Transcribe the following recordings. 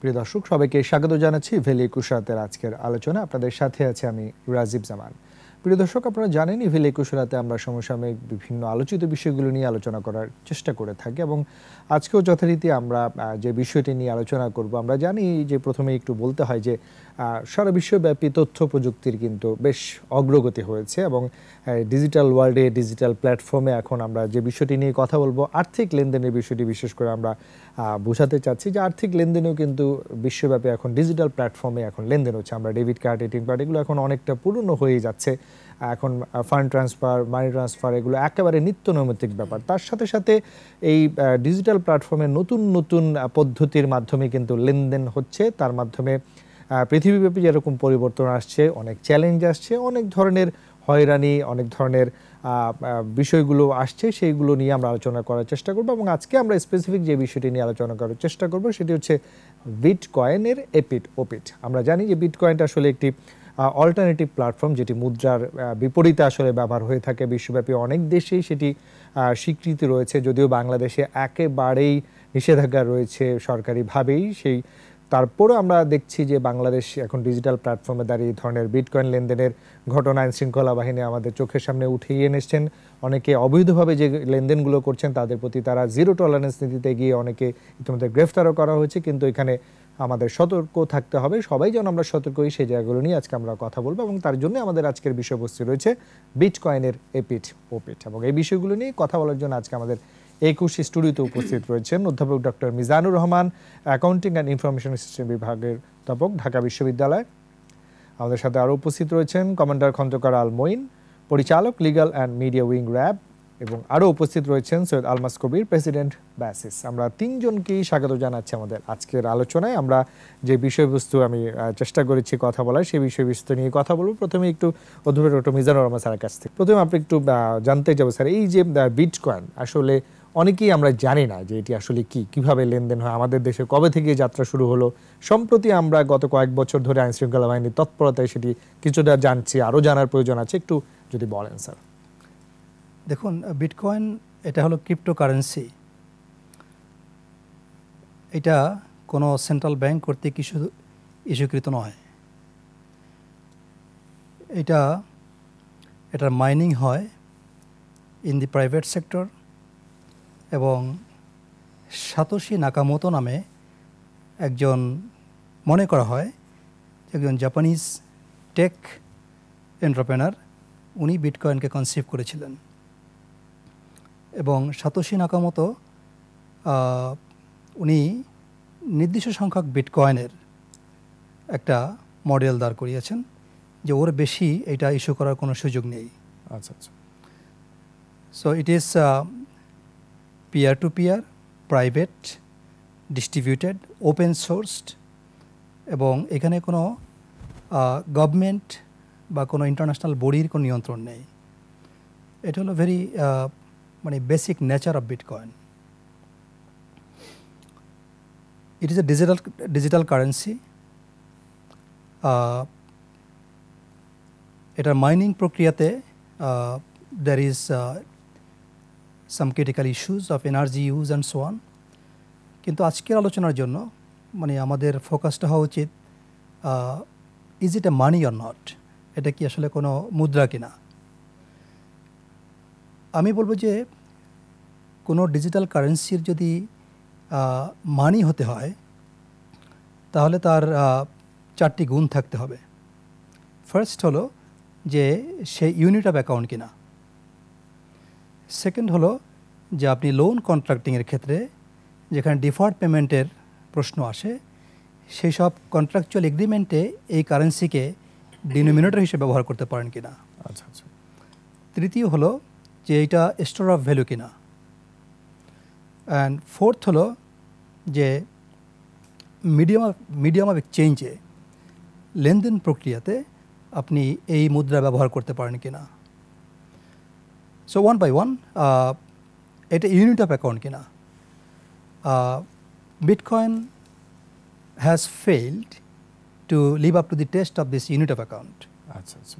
প্রিয় দর্শক সবাইকে স্বাগত জানাচ্ছি ভেলি কুশরাতের আজকের আলোচনা আপনাদের সাথে আছে আমি রাজীব জামান প্রিয় দর্শক আপনারা জানেনই ভেলি কুশরাতে আমরা সমসাময়িক বিভিন্ন আলোচিত বিষয়গুলো নিয়ে আলোচনা করার চেষ্টা করে থাকি এবং আজকেও যথারীতি আমরা যে বিষয়টি নিয়ে আলোচনা করব আমরা জানি যে প্রথমে একটু বলতে হয় যে সারা বিশ্বব্যাপী তথ্য প্রযুক্তির কিন্তু বেশ অগ্রগতি হয়েছে এবং ডিজিটাল ওয়ার্ল্ডে ডিজিটাল প্ল্যাটফর্মে এখন আমরা যে বিষয়টি নিয়ে কথা বলবো আর্থিক লেনদেনের বিষয়টি বিশেষ করে আমরা বোঝাতে চাচ্ছি যে আর্থিক লেনদেনেও কিন্তু বিশ্বব্যাপী এখন ডিজিটাল প্ল্যাটফর্মে এখন লেনদেন হচ্ছে আমরা ডেবিট কার্ড এটিএম কার্ড এগুলো এখন অনেকটা পুরনো হয়ে যাচ্ছে এখন ফান্ড ট্রান্সফার মানি ট্রান্সফার এগুলো একেবারে নিত্য নৈমিত্তিক ব্যাপার তার সাথে সাথে এই ডিজিটাল প্ল্যাটফর্মে নতুন নতুন পদ্ধতির মাধ্যমে কিন্তু লেনদেন হচ্ছে তার মাধ্যমে পৃথিবীব্যাপী যেরকম পরিবর্তন আসছে অনেক চ্যালেঞ্জ আসছে অনেক ধরনের হয়রানি অনেক ধরনের বিষয়গুলো আসছে সেইগুলো নিয়ে আমরা আলোচনা করার চেষ্টা করব এবং আজকে আমরা স্পেসিফিক যে বিষয়টি নিয়ে আলোচনা করার চেষ্টা করব সেটি হচ্ছে বিট কয়েনের এপিট ওপিট আমরা জানি যে বিট কয়েনটা আসলে একটি অল্টারনেটিভ প্ল্যাটফর্ম যেটি মুদ্রার বিপরীতে আসলে ব্যবহার হয়ে থাকে বিশ্বব্যাপী অনেক দেশেই সেটি স্বীকৃতি রয়েছে যদিও বাংলাদেশে একেবারেই নিষেধাজ্ঞা রয়েছে সরকারিভাবেই সেই তারপরে আমরা দেখছি যে বাংলাদেশ এখন ডিজিটাল প্ল্যাটফর্মে দাঁড়িয়ে ধরনের বিটকয়েন লেনদেনের ঘটনা আইন শৃঙ্খলা বাহিনী আমাদের চোখের সামনে উঠিয়ে এনেছেন অনেকে অবৈধভাবে যে লেনদেনগুলো করছেন তাদের প্রতি তারা জিরো টলারেন্স নীতিতে গিয়ে অনেকে ইতিমধ্যে গ্রেফতারও করা হয়েছে কিন্তু এখানে আমাদের সতর্ক থাকতে হবে সবাই যেন আমরা সতর্ক হই সেই জায়গাগুলো নিয়ে আজকে আমরা কথা বলবো এবং তার জন্য আমাদের আজকের বিষয়বস্তু রয়েছে বিটকয়েনের এপিঠ ওপিঠ এবং এই বিষয়গুলো নিয়ে কথা বলার জন্য আজকে আমাদের একুশ স্টুডিওতে উপস্থিত রয়েছেন অধ্যাপক doctor Mizanur Rahman accounting and information system বিভাগের অধ্যাপক ঢাকা বিশ্ববিদ্যালয় আমাদের সাথে আরও উপস্থিত রয়েছেন কমান্ডার খন্দকার আল মঈন পরিচালক legal and media wing RAB এবং আরও উপস্থিত রয়েছেন সৈয়দ আলমাস কবির প্রেসিডেন্ট ব্যাসিস আমরা তিনজনকেই স্বাগত জানাচ্ছি আমাদের আজকের আলোচনায় আমরা যে বিষয়বস্তু আমি চেষ্টা করেছি কথা বলার সেই বিষয়বস্তু নিয়ে কথা বলবো প্রথমে একটু অধ্যাপক ডক্টর মিজানুর রহমান স্যারের কাছ থেকে প্রথমে আপনি একটু জানতে যাবো স্যার এই যে বিটকয়েন আসলে অনেকেই আমরা জানি না যে এটি আসলে কি কিভাবে লেনদেন হয় আমাদের দেশে কবে থেকে যাত্রা শুরু হলো সম্প্রতি আমরা গত কয়েক বছর ধরে শৃঙ্খলা বাহিনীর তৎপরতায় সেটি কিছুটা জানছি আরও জানার প্রয়োজন আছে একটু যদি বলেন স্যার দেখুন বিটকয়েন এটা হলো ক্রিপ্টোকারেন্সি এটা কোনো সেন্ট্রাল ব্যাংক কর্তৃক ইস্যু ইস্যুকৃত নয় এটা এটার মাইনিং হয় ইন দি প্রাইভেট সেক্টর এবং সাতোশি নাকামতো নামে একজন মনে করা হয় একজন জাপানিজ টেক এন্টারপ্রেনার উনি বিটকয়েনকে কনসিভ করেছিলেন এবং সাতোশি নাকামতো উনি নির্দিষ্ট সংখ্যক বিটকয়েনের একটা মডেল দাঁড় করিয়েছেন যে ওর বেশি এটা ইস্যু করার কোনো সুযোগ নেই আচ্ছা আচ্ছা so it is peer to peer private distributed open sourced এবং এখানে কোনো গভর্নমেন্ট বা কোনো ইন্টারন্যাশনাল বডির কোনো নিয়ন্ত্রণ নেই এটা হলো ভেরি মানে basic nature of bitcoin it is a digital digital currency এটার মাইনিং প্রক্রিয়াতে there is some critical issues of energy use and so on কিন্তু আজকের আলোচনার জন্য মানে আমাদের ফোকাসটা হওয়া উচিত is it a money or not এটা কি আসলে কোনো মুদ্রা কিনা আমি বলবো যে কোনো ডিজিটাল কারেন্সির যদি মানি হতে হয় তাহলে তার চারটি গুণ থাকতে হবে ফার্স্ট হলো যে সে ইউনিট অফ অ্যাকাউন্ট কিনা সেকেন্ড হলো যে আপনি লোন কন্ট্রাক্টিংয়ের ক্ষেত্রে যেখানে ডিফল্ট পেমেন্টের প্রশ্ন আসে সেই সব কন্ট্রাকচুয়াল এগ্রিমেন্টে এই কারেন্সিকে ডিনোমিনেটর হিসেবে ব্যবহার করতে পারেন কিনা আচ্ছা আচ্ছা তৃতীয় হলো যে এটা স্টোর অফ ভ্যালু কিনা অ্যান্ড ফোর্থ হলো যে মিডিয়াম মিডিয়াম অফ এক্সচেঞ্জে লেনদেন প্রক্রিয়াতে আপনি এই মুদ্রা ব্যবহার করতে পারেন কিনা So one by one, uh, এটা ইউনিট অফ অ্যাকাউন্ট কিনা bitcoin has failed to live up to the test of this unit of account আচ্ছা আচ্ছা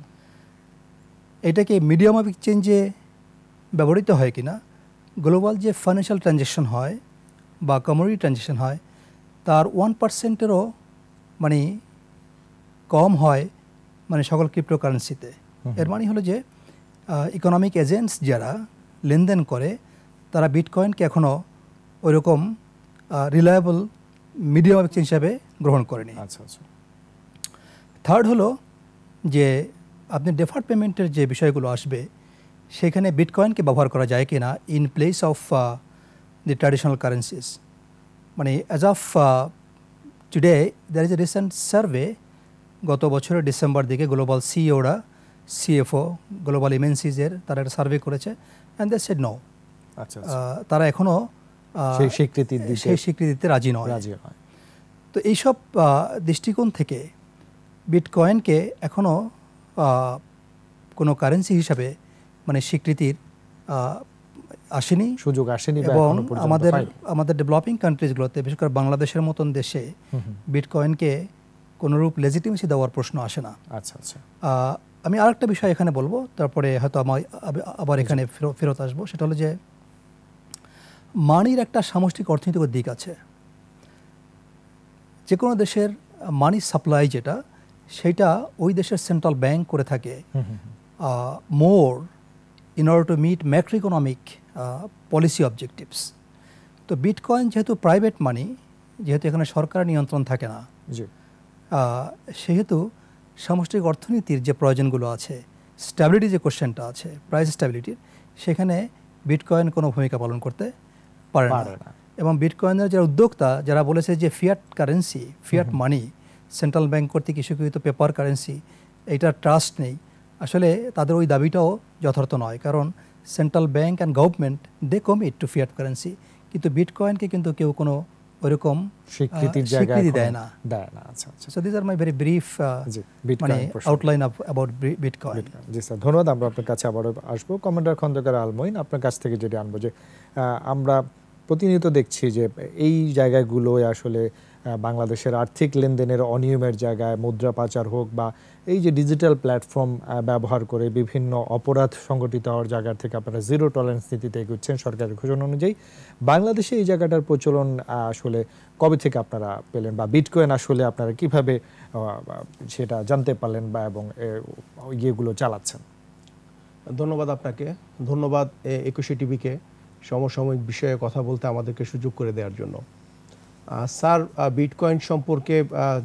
এটাকে মিডিয়াম অফ এক্সচেঞ্জে ব্যবহৃত হয় কি না গ্লোবাল যে ফাইন্যান্সিয়াল ট্রানজ্যাকশন হয় বা কমোডিটি ট্রানজ্যাকশন হয় তার ওয়ান পার্সেন্টেরও মানে কম হয় মানে সকল ক্রিপ্টোকারেন্সিতে এর মানে হলো যে ইকোনমিক এজেন্টস যারা লেনদেন করে তারা বিটকয়েনকে এখনও ওইরকম রিলায়েবল মিডিয়াম এক্সচেঞ্জ হিসাবে গ্রহণ করেনি আচ্ছা আচ্ছা থার্ড হলো যে আপনি ডেফার্ড পেমেন্টের যে বিষয়গুলো আসবে সেখানে বিটকয়েনকে ব্যবহার করা যায় কি না in place of the traditional currencies মানে as of today there is a recent survey গত বছরের ডিসেম্বর দিকে গ্লোবাল সিওরা সিএফও গ্লোবাল ইমেন্সিজের তারা একটা সার্ভে করেছে অ্যান্ড দে সেড নো তারা এখনও স্বীকৃতি সেই স্বীকৃতিতে রাজি নয় রাজি নয় তো এইসব দৃষ্টিকোণ থেকে বিটকয়েনকে এখনও কোনো কারেন্সি হিসাবে মানে স্বীকৃতির আসেনি সুযোগ আসেনি এবং আমাদের আমাদের ডেভেলপিং কান্ট্রিজগুলোতে বিশেষ করে বাংলাদেশের মতন দেশে বিটকয়েনকে কোনোরূপ লেজিটিমেসি দেওয়ার প্রশ্ন আসে না আচ্ছা আচ্ছা আমি আর একটা বিষয় এখানে বলবো তারপরে হয়তো আমার আবার এখানে ফেরত আসবো সেটা হলো যে মানির একটা সামষ্টিক অর্থনৈতিক দিক আছে যে কোনো দেশের মানি সাপ্লাই যেটা সেটা ওই দেশের সেন্ট্রাল ব্যাংক করে থাকে more in order to meet macro economic policy objectives তো বিটকয়েন যেহেতু প্রাইভেট মানি যেহেতু এখানে সরকার নিয়ন্ত্রণ থাকে না সেহেতু সামষ্টিক অর্থনীতির যে প্রয়োজনগুলো আছে স্ট্যাবিলিটি যে কোশ্চেনটা আছে প্রাইস স্ট্যাবিলিটির সেখানে বিটকয়েন কোনো ভূমিকা পালন করতে পারে না এবং বিটকয়েনের যারা উদ্যোক্তা যারা বলেছে যে fiat currency fiat money central bank কর্তৃক কিছু পেপার কারেন্সি এইটার ট্রাস্ট নেই আসলে তাদের ওই দাবিটাও যথার্থ নয় কারণ central bank and government they commit to fiat currency কিন্তু বিটকয়েনকে কিন্তু কেউ কোনো ওরকম স্বীকৃতির দেয় না দেয় না আচ্ছা আচ্ছা so this are my very brief মানে আউটলাইন অফ অ্যাবাউট বিটকয়েন জি স্যার ধন্যবাদ আমরা আপনার কাছে আবার আসবো কমান্ডার খন্দকার আলমইন আপনার কাছ থেকে যেটি আনবো যে আমরা প্রতিনিয়ত দেখছি যে এই জায়গাগুলোয় আসলে বাংলাদেশের আর্থিক লেনদেনের অনিয়মের জায়গায় মুদ্রা পাচার হোক বা এই যে ডিজিটাল প্ল্যাটফর্ম ব্যবহার করে বিভিন্ন অপরাধ সংগঠিত হওয়ার জায়গার থেকে আপনারা জিরো টলারেন্স নীতিতে এগুচ্ছেন সরকারের ঘোষণা অনুযায়ী বাংলাদেশে এই জায়গাটার প্রচলন আসলে কবে থেকে আপনারা পেলেন বা বিটকয়েন আসলে আপনারা কিভাবে সেটা জানতে পারলেন বা এবং ইয়েগুলো চালাচ্ছেন ধন্যবাদ আপনাকে ধন্যবাদ একুশে টিভিকে সমসাময়িক বিষয়ে কথা বলতে আমাদেরকে সুযোগ করে দেওয়ার জন্য স্যার বিটকয়েন সম্পর্কে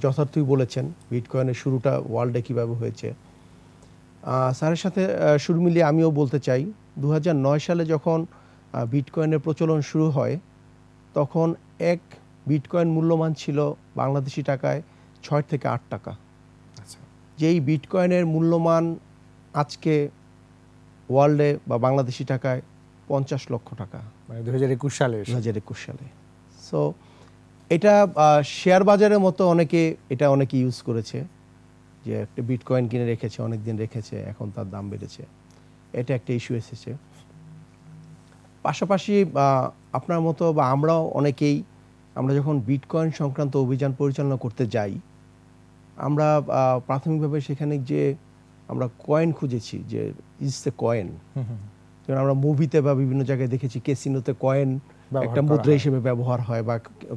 যথার্থই বলেছেন বিটকয়েনের শুরুটা ওয়ার্ল্ডে কীভাবে হয়েছে স্যারের সাথে শুরু মিলিয়ে আমিও বলতে চাই দু সালে যখন বিটকয়েনের প্রচলন শুরু হয় তখন এক বিটকয়েন মূল্যমান ছিল বাংলাদেশি টাকায় ছয় থেকে আট টাকা আচ্ছা। যেই বিটকয়েনের মূল্যমান আজকে ওয়ার্ল্ডে বা বাংলাদেশি টাকায় পঞ্চাশ লক্ষ টাকা মানে দু হাজার একুশ সালে দু হাজার একুশ সালে সো এটা শেয়ার বাজারের মতো অনেকে এটা অনেকে ইউজ করেছে যে একটা বিটকয়েন কিনে রেখেছে অনেক দিন রেখেছে এখন তার দাম বেড়েছে এটা একটা ইস্যু এসেছে পাশাপাশি আপনার মতো বা আমরাও অনেকেই আমরা যখন বিটকয়েন সংক্রান্ত অভিযান পরিচালনা করতে যাই আমরা প্রাথমিকভাবে সেখানে যে আমরা কয়েন খুঁজেছি যে ইজ দ্য কয়েন যেমন আমরা মুভিতে বা বিভিন্ন জায়গায় দেখেছি কেসিনোতে কয়েন একটা মুদ্রা হিসেবে ব্যবহার হয় বা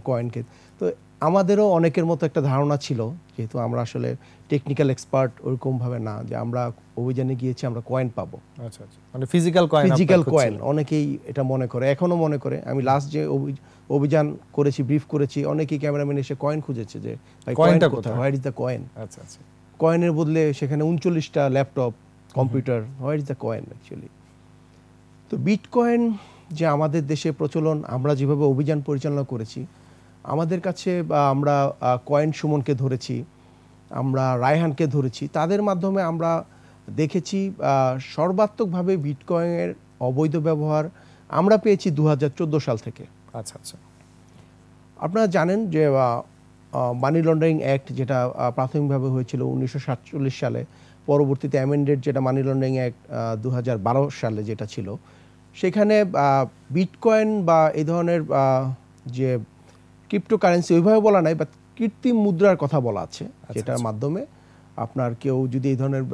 কয়েনকে তো আমাদেরও অনেকের মতো একটা ধারণা ছিল যেহেতু আমরা আসলে টেকনিক্যাল এক্সপার্ট ওরকমভাবে না যে আমরা অভিযানে গিয়েছি আমরা কয়েন পাবো আচ্ছা আচ্ছা মানে ফিজিক্যাল কয়েন ফিজিক্যাল কয়েন অনেকেই এটা মনে করে এখনও মনে করে আমি লাস্ট যে অভিযান করেছি ব্রিফ করেছি অনেকেই ক্যামেরাম্যান এসে কয়েন খুঁজেছে যে কয়েনটা কোথায় হোয়ার ইজ দ্য কয়েন আচ্ছা আচ্ছা কয়েনের বদলে সেখানে উনচল্লিশটা laptop computer where is the coin actually তো বিট কয়েন যে আমাদের দেশে প্রচলন আমরা যেভাবে অভিযান পরিচালনা করেছি আমাদের কাছে আমরা কয়েন সুমনকে ধরেছি আমরা রায়হানকে ধরেছি তাদের মাধ্যমে আমরা দেখেছি সর্বাত্মকভাবে বিটকয়েনের অবৈধ ব্যবহার আমরা পেয়েছি দু সাল থেকে আচ্ছা আচ্ছা আপনারা জানেন যে মানি লন্ডারিং অ্যাক্ট যেটা প্রাথমিকভাবে হয়েছিল উনিশশো সালে পরবর্তীতে অ্যামেন্ডেড যেটা মানি লন্ডারিং অ্যাক্ট দু সালে যেটা ছিল সেখানে বিটকয়েন বা এই ধরনের যে ক্রিপ্টোকারেন্সি ওইভাবে বলা নাই বা কৃত্রিম মুদ্রার কথা বলা আছে আচ্ছা, যেটার আচ্ছা। মাধ্যমে আপনার কেউ যদি এই ধরনের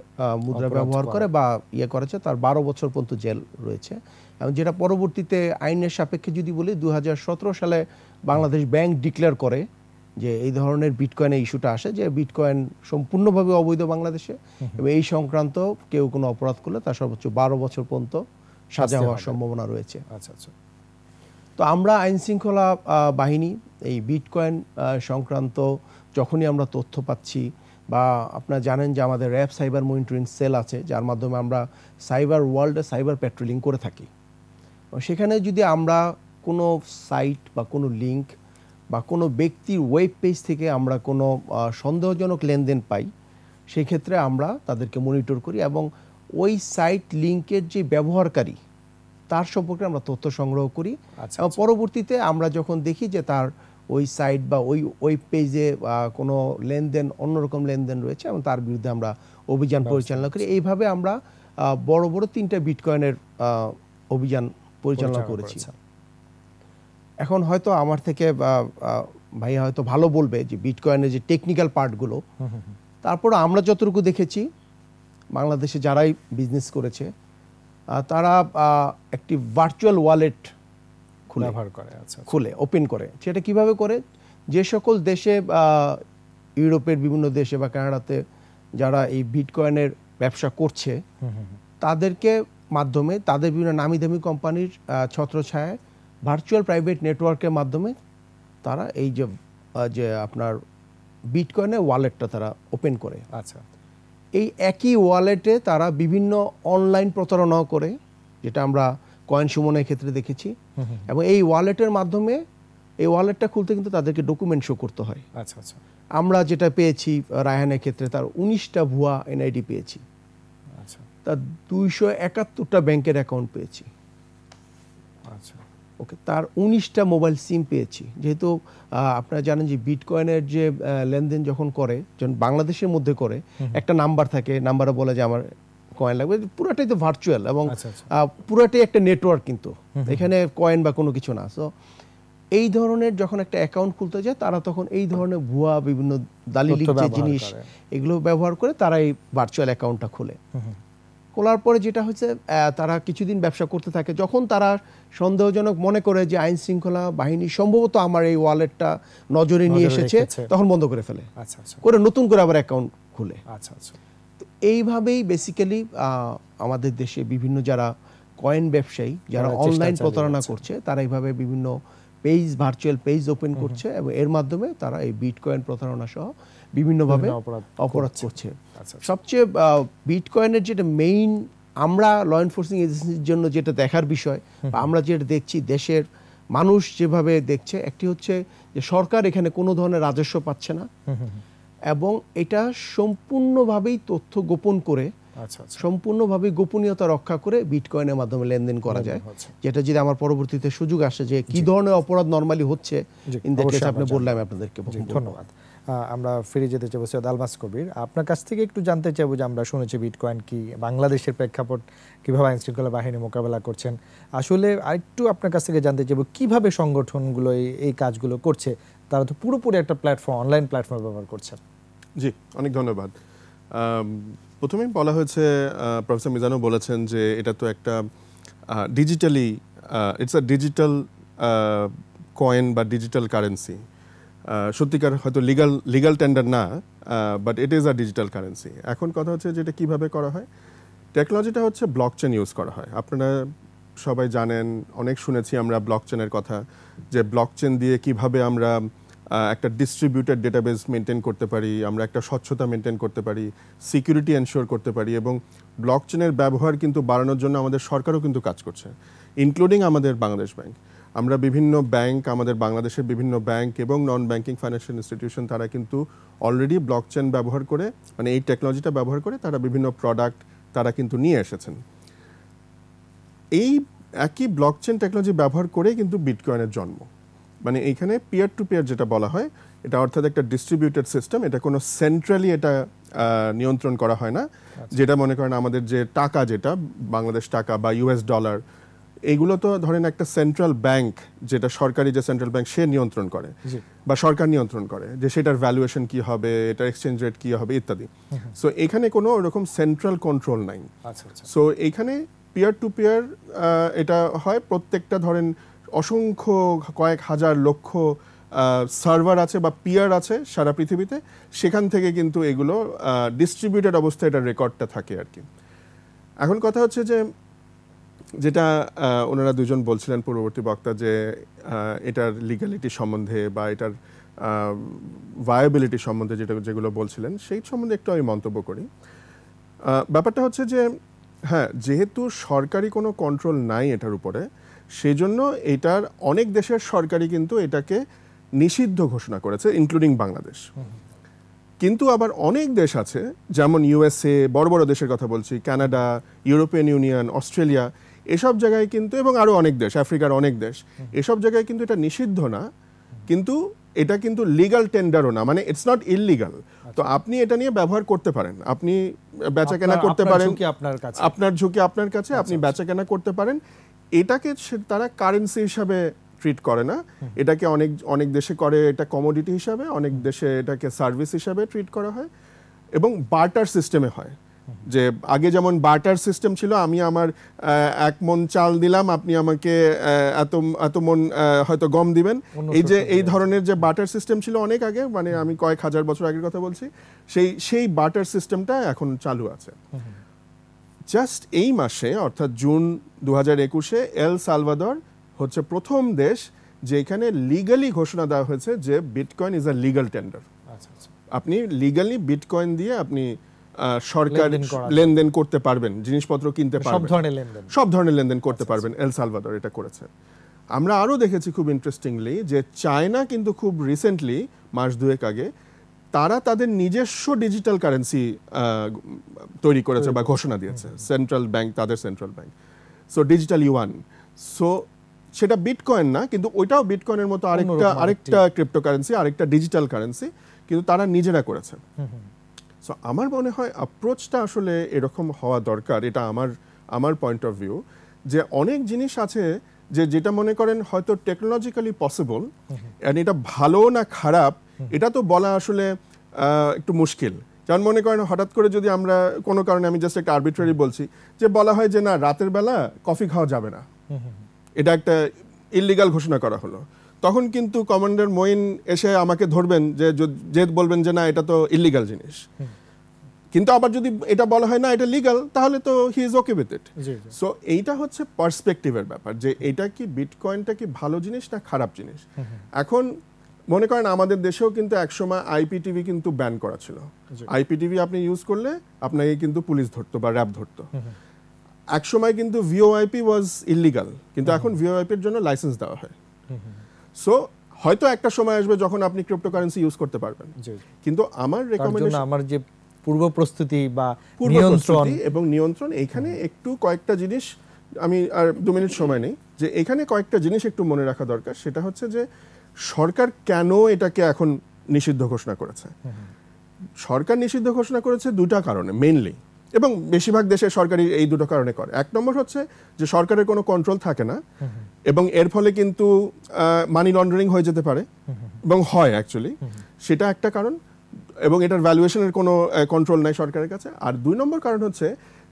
মুদ্রা ব্যবহার করে বা ইয়ে করেছে তার বারো বছর পর্যন্ত জেল রয়েছে এবং যেটা পরবর্তীতে আইনের সাপেক্ষে যদি বলি দু সালে বাংলাদেশ ব্যাংক ডিক্লেয়ার করে যে এই ধরনের বিটকয়েনের ইস্যুটা আসে যে বিটকয়েন সম্পূর্ণভাবে অবৈধ বাংলাদেশে এবং এই সংক্রান্ত কেউ কোনো অপরাধ করলে তার সর্বোচ্চ বারো বছর পর্যন্ত সাজা হওয়ার সম্ভাবনা রয়েছে আচ্ছা আচ্ছা তো আমরা আইন শৃঙ্খলা বাহিনী এই বিটকয়েন সংক্রান্ত যখনই আমরা তথ্য পাচ্ছি বা আপনারা জানেন যে আমাদের র্যাব সাইবার মনিটরিং সেল আছে যার মাধ্যমে আমরা সাইবার ওয়ার্ল্ডে সাইবার প্যাট্রোলিং করে থাকি সেখানে যদি আমরা কোনো সাইট বা কোনো লিঙ্ক বা কোনো ব্যক্তির ওয়েব পেজ থেকে আমরা কোনো সন্দেহজনক লেনদেন পাই সেক্ষেত্রে আমরা তাদেরকে মনিটর করি এবং ওই সাইট লিঙ্কের যে ব্যবহারকারী তার সম্পর্কে আমরা তথ্য সংগ্রহ করি আচ্ছা, এবং আচ্ছা। পরবর্তীতে আমরা যখন দেখি যে তার ওই সাইট বা ওই ওয়েব পেজে কোনো লেনদেন অন্যরকম লেনদেন রয়েছে এবং তার বিরুদ্ধে আমরা অভিযান পরিচালনা করি এইভাবে আমরা বড় বড় তিনটা বিটকয়েনের অভিযান পরিচালনা করেছি এখন হয়তো আমার থেকে ভাইয়া হয়তো ভালো বলবে যে বিটকয়েনের যে টেকনিক্যাল পার্টগুলো তারপর আমরা যতটুকু দেখেছি বাংলাদেশে যারাই বিজনেস করেছে তারা একটি ভার্চুয়াল ওয়ালেট খুলে করে আচ্ছা, আচ্ছা। খুলে ওপেন করে সেটা কিভাবে করে যে সকল দেশে ইউরোপের বিভিন্ন দেশে বা কানাডাতে যারা এই বিটকয়েনের ব্যবসা করছে তাদেরকে মাধ্যমে তাদের বিভিন্ন নামি দামি কোম্পানির ছত্রছায়ায় ভার্চুয়াল প্রাইভেট নেটওয়ার্কের মাধ্যমে তারা এই যে যে আপনার বিটকয়েনের ওয়ালেটটা তারা ওপেন করে আচ্ছা এই একই ওয়ালেটে তারা বিভিন্ন অনলাইন প্রতারণাও করে যেটা আমরা কয়েন সুমনের ক্ষেত্রে দেখেছি এবং এই ওয়ালেটের মাধ্যমে এই ওয়ালেটটা খুলতে কিন্তু তাদেরকে ডকুমেন্ট শো করতে হয় আচ্ছা আচ্ছা আমরা যেটা পেয়েছি রায়হানের ক্ষেত্রে তার উনিশটা ভুয়া এনআইডি পেয়েছি আচ্ছা তার দুইশো একাত্তরটা ব্যাংকের অ্যাকাউন্ট পেয়েছি ওকে তার উনিশটা মোবাইল সিম পেয়েছি যেহেতু আপনারা জানেন যে বিটকয়েনের যে লেনদেন যখন করে যখন বাংলাদেশের মধ্যে করে একটা নাম্বার থাকে নাম্বারে বলে যে আমার কয়েন লাগবে পুরোটাই তো ভার্চুয়াল এবং আচ্ছা, আচ্ছা। পুরোটাই একটা নেটওয়ার্ক কিন্তু এখানে কয়েন বা কোনো কিছু না সো এই ধরনের যখন একটা অ্যাকাউন্ট খুলতে যায় তারা তখন এই ধরনের ভুয়া বিভিন্ন দালিলিক যে জিনিস এগুলো ব্যবহার করে তারা এই ভার্চুয়াল অ্যাকাউন্টটা খুলে খোলার পরে যেটা হচ্ছে তারা কিছুদিন ব্যবসা করতে থাকে যখন তারা সন্দেহজনক মনে করে যে আইন শৃঙ্খলা বাহিনী সম্ভবত আমার এই ওয়ালেটটা নজরে নিয়ে এসেছে তখন বন্ধ করে ফেলে আচ্ছা, আচ্ছা। করে নতুন করে আবার অ্যাকাউন্ট খুলে আচ্ছা, এইভাবেই বেসিক্যালি আমাদের দেশে বিভিন্ন যারা কয়েন ব্যবসায়ী যারা অনলাইন প্রতারণা করছে তারা এইভাবে বিভিন্ন পেজ ভার্চুয়াল পেজ ওপেন করছে এবং এর মাধ্যমে তারা এই বিট কয়েন প্রতারণা সহ বিভিন্নভাবে অপরাধ করছে আচ্ছা, আচ্ছা। সবচেয়ে বিটকয়েনের যেটা মেইন আমরা ল এনফোর্সিং এজেন্সির জন্য যেটা দেখার বিষয় বা আমরা যেটা দেখছি দেশের মানুষ যেভাবে দেখছে একটি হচ্ছে যে সরকার এখানে কোনো ধরনের রাজস্ব পাচ্ছে না এবং এটা সম্পূর্ণভাবেই তথ্য গোপন করে আচ্ছা, সম্পূর্ণভাবে গোপনীয়তা রক্ষা করে বিটকয়েনের মাধ্যমে লেনদেন করা যায় যেটা যদি আমার পরবর্তীতে সুযোগ আসে যে কি ধরনের অপরাধ নর্মালি হচ্ছে আপনি বললাম আপনাদেরকে ধন্যবাদ আমরা ফিরে যেতে চাইব সৈয়দ আলমাস কবির আপনার কাছ থেকে একটু জানতে চাইবো যে আমরা শুনেছি বিটকয়েন কি বাংলাদেশের প্রেক্ষাপট কীভাবে আইনশৃঙ্খলা বাহিনী মোকাবেলা করছেন আসলে আরেকটু আপনার কাছ থেকে জানতে চাইবো কীভাবে সংগঠনগুলো এই কাজগুলো করছে তারা তো পুরোপুরি একটা প্ল্যাটফর্ম অনলাইন প্ল্যাটফর্ম ব্যবহার করছেন জি অনেক ধন্যবাদ প্রথমেই বলা হয়েছে প্রফেসর মিজানও বলেছেন যে এটা তো একটা digitally it's a digital coin বা ডিজিটাল কারেন্সি সত্যিকার হয়তো লিগাল লিগাল টেন্ডার না but it is a digital currency এখন কথা হচ্ছে যেটা কীভাবে করা হয় টেকনোলজিটা হচ্ছে ব্লকচেন ইউজ করা হয় আপনারা সবাই জানেন অনেক শুনেছি আমরা ব্লকচেনের কথা যে ব্লকচেন দিয়ে কিভাবে আমরা একটা ডিস্ট্রিবিউটেড ডেটাবেস মেনটেন করতে পারি আমরা একটা স্বচ্ছতা মেনটেন করতে পারি সিকিউরিটি এনশিওর করতে পারি এবং ব্লকচেনের ব্যবহার কিন্তু বাড়ানোর জন্য আমাদের সরকারও কিন্তু কাজ করছে ইনক্লুডিং আমাদের বাংলাদেশ ব্যাংক আমরা বিভিন্ন ব্যাংক আমাদের বাংলাদেশের বিভিন্ন ব্যাংক এবং নন ব্যাংকিং ফাইন্যান্সিয়াল ইনস্টিটিউশন তারা কিন্তু অলরেডি ব্লক চেন ব্যবহার করে মানে এই টেকনোলজিটা ব্যবহার করে তারা বিভিন্ন প্রোডাক্ট তারা কিন্তু নিয়ে এসেছেন এই একই ব্লক চেন টেকনোলজি ব্যবহার করে কিন্তু বিটকয়েনের জন্ম মানে এইখানে পিয়ার টু পিয়ার যেটা বলা হয় এটা অর্থাৎ একটা ডিস্ট্রিবিউটেড সিস্টেম এটা কোনো সেন্ট্রালি এটা নিয়ন্ত্রণ করা হয় না আচ্ছা। যেটা মনে করেন আমাদের যে টাকা যেটা বাংলাদেশ টাকা বা ইউএস ডলার এগুলো তো ধরেন একটা সেন্ট্রাল ব্যাংক যেটা সরকারি যে সেন্ট্রাল ব্যাংক সে নিয়ন্ত্রণ করে বা সরকার নিয়ন্ত্রণ করে যে সেটার ভ্যালুয়েশন কি হবে এটার এক্সচেঞ্জ রেট কি হবে ইত্যাদি সো এখানে কোনো ওরকম সেন্ট্রাল কন্ট্রোল নাই সো আচ্ছা, আচ্ছা। এখানে পিয়ার টু পিয়ার এটা হয় প্রত্যেকটা ধরেন অসংখ্য কয়েক হাজার লক্ষ সার্ভার আছে বা পিয়ার আছে সারা পৃথিবীতে সেখান থেকে কিন্তু এগুলো ডিস্ট্রিবিউটেড অবস্থায় এটা রেকর্ডটা থাকে আর কি এখন কথা হচ্ছে যে যেটা ওনারা দুজন বলছিলেন পূর্ববর্তী বক্তা যে এটার লিগ্যালিটি সম্বন্ধে বা এটার ভায়াবিলিটি সম্বন্ধে যেটা যেগুলো বলছিলেন সেই সম্বন্ধে একটু আমি মন্তব্য করি ব্যাপারটা হচ্ছে যে হ্যাঁ যেহেতু সরকারি কোনো কন্ট্রোল নাই এটার উপরে সেই জন্য এটার অনেক দেশের সরকারই কিন্তু এটাকে নিষিদ্ধ ঘোষণা করেছে ইনক্লুডিং বাংলাদেশ কিন্তু আবার অনেক দেশ আছে যেমন ইউএসএ বড় বড় দেশের কথা বলছি কানাডা ইউরোপিয়ান ইউনিয়ন অস্ট্রেলিয়া এসব জায়গায় কিন্তু এবং আরও অনেক দেশ আফ্রিকার অনেক দেশ এসব জায়গায় কিন্তু এটা নিষিদ্ধ না কিন্তু এটা কিন্তু লিগাল টেন্ডারও না মানে ইটস নট ইললিগাল তো আচ্ছা। আপনি এটা নিয়ে ব্যবহার করতে পারেন আপনি বেচা কেনা করতে পারেন আপনার ঝুঁকি আপনার কাছে আচ্ছা, আপনি আচ্ছা। বেচা কেনা করতে পারেন এটাকে তারা কারেন্সি হিসাবে ট্রিট করে না এটাকে অনেক অনেক দেশে করে এটা কমোডিটি হিসাবে অনেক দেশে এটাকে সার্ভিস হিসাবে ট্রিট করা হয় এবং বার্টার সিস্টেমে হয় যে আগে যেমন বার্টার সিস্টেম ছিল আমি আমার এক মন চাল দিলাম আপনি আমাকে এত এত মন হয়তো গম দিবেন এই যে এই ধরনের যে বার্টার সিস্টেম ছিল অনেক আগে মানে আমি কয়েক হাজার বছর আগের কথা বলছি সেই সেই বার্টার সিস্টেমটা এখন চালু আছে জাস্ট এই মাসে অর্থাৎ জুন দু হাজার একুশে এল সালভাদর হচ্ছে প্রথম দেশ এখানে লিগালি ঘোষণা দেওয়া হয়েছে যে bitcoin is a legal tender আপনি লিগালি বিটকয়েন দিয়ে আপনি সরকার লেনদেন করতে পারবেন জিনিসপত্র কিনতে পারবেন সব ধরনের লেনদেন করতে আচ্ছা, পারবেন আচ্ছা। এল সালভাদর এটা করেছে আমরা আরও দেখেছি খুব ইন্টারেস্টিংলি যে চায়না কিন্তু খুব রিসেন্টলি মাস দুয়েক আগে তারা তাদের নিজস্ব ডিজিটাল কারেন্সি তৈরি করেছে বা ঘোষণা দিয়েছে সেন্ট্রাল ব্যাংক তাদের central bank so digital yuan so সেটা বিটকয়েন না কিন্তু ওইটাও বিটকয়েনের মতো আরেকটা আরেকটা ক্রিপ্টোকারেন্সি আরেকটা ডিজিটাল কারেন্সি কিন্তু তারা নিজেরা করেছে সো আমার মনে হয় অ্যাপ্রোচটা আসলে এরকম হওয়া দরকার এটা আমার আমার পয়েন্ট অফ ভিউ যে অনেক জিনিস আছে যে যেটা মনে করেন হয়তো টেকনোলজিক্যালি পসিবল অ্যান্ড এটা ভালো না খারাপ এটা তো বলা আসলে একটু মুশকিল যেমন মনে করেন হঠাৎ করে যদি আমরা কোনো কারণে আমি জাস্ট একটা আর্বিট্রারি বলছি যে বলা হয় যে না রাতের বেলা কফি খাওয়া যাবে না এটা একটা ইলিগাল ঘোষণা করা হলো তখন কিন্তু কমান্ডার মঈন এসে আমাকে ধরবেন যে জেদ বলবেন যে না এটা তো ইলিগাল জিনিস কিন্তু আবার যদি এটা বলা হয় না এটা লিগাল তাহলে তো he is okay with it so এইটা হচ্ছে পার্সপেক্টিভের ব্যাপার যে এটা কি বিটকয়েনটা কি ভালো জিনিস না খারাপ জিনিস এখন মনে করেন আমাদের দেশেও কিন্তু একসময় আইপিটিভি কিন্তু ব্যান করা ছিল আইপিটিভি আপনি ইউজ করলে আপনাকে কিন্তু পুলিশ ধরতো বা র্যাব ধরতো একসময় কিন্তু ভিওআইপি ওয়াজ ইলিগাল কিন্তু এখন ভিওআইপির জন্য লাইসেন্স দেওয়া হয় সো হয়তো একটা সময় আসবে যখন আপনি ক্রিপ্টোকারেন্সি ইউজ করতে পারবেন কিন্তু আমার রেকমেন্ডেশন আমার যে পূর্ব প্রস্তুতি বা নিয়ন্ত্রণ এবং নিয়ন্ত্রণ এখানে একটু কয়েকটা জিনিস আমি আর দু মিনিট সময় নেই যে এখানে কয়েকটা জিনিস একটু মনে রাখা দরকার সেটা হচ্ছে যে সরকার কেন এটাকে এখন নিষিদ্ধ ঘোষণা করেছে সরকার নিষিদ্ধ ঘোষণা করেছে দুটা কারণে মেইনলি এবং বেশিরভাগ দেশে সরকারি এই দুটো কারণে করে এক নম্বর হচ্ছে যে সরকারের কোনো কন্ট্রোল থাকে না এবং এর ফলে কিন্তু মানি লন্ডারিং হয়ে যেতে পারে এবং হয় অ্যাকচুয়ালি সেটা একটা কারণ এবং এটার ভ্যালুয়েশনের কোনো কন্ট্রোল নাই সরকারের কাছে আর দুই নম্বর কারণ হচ্ছে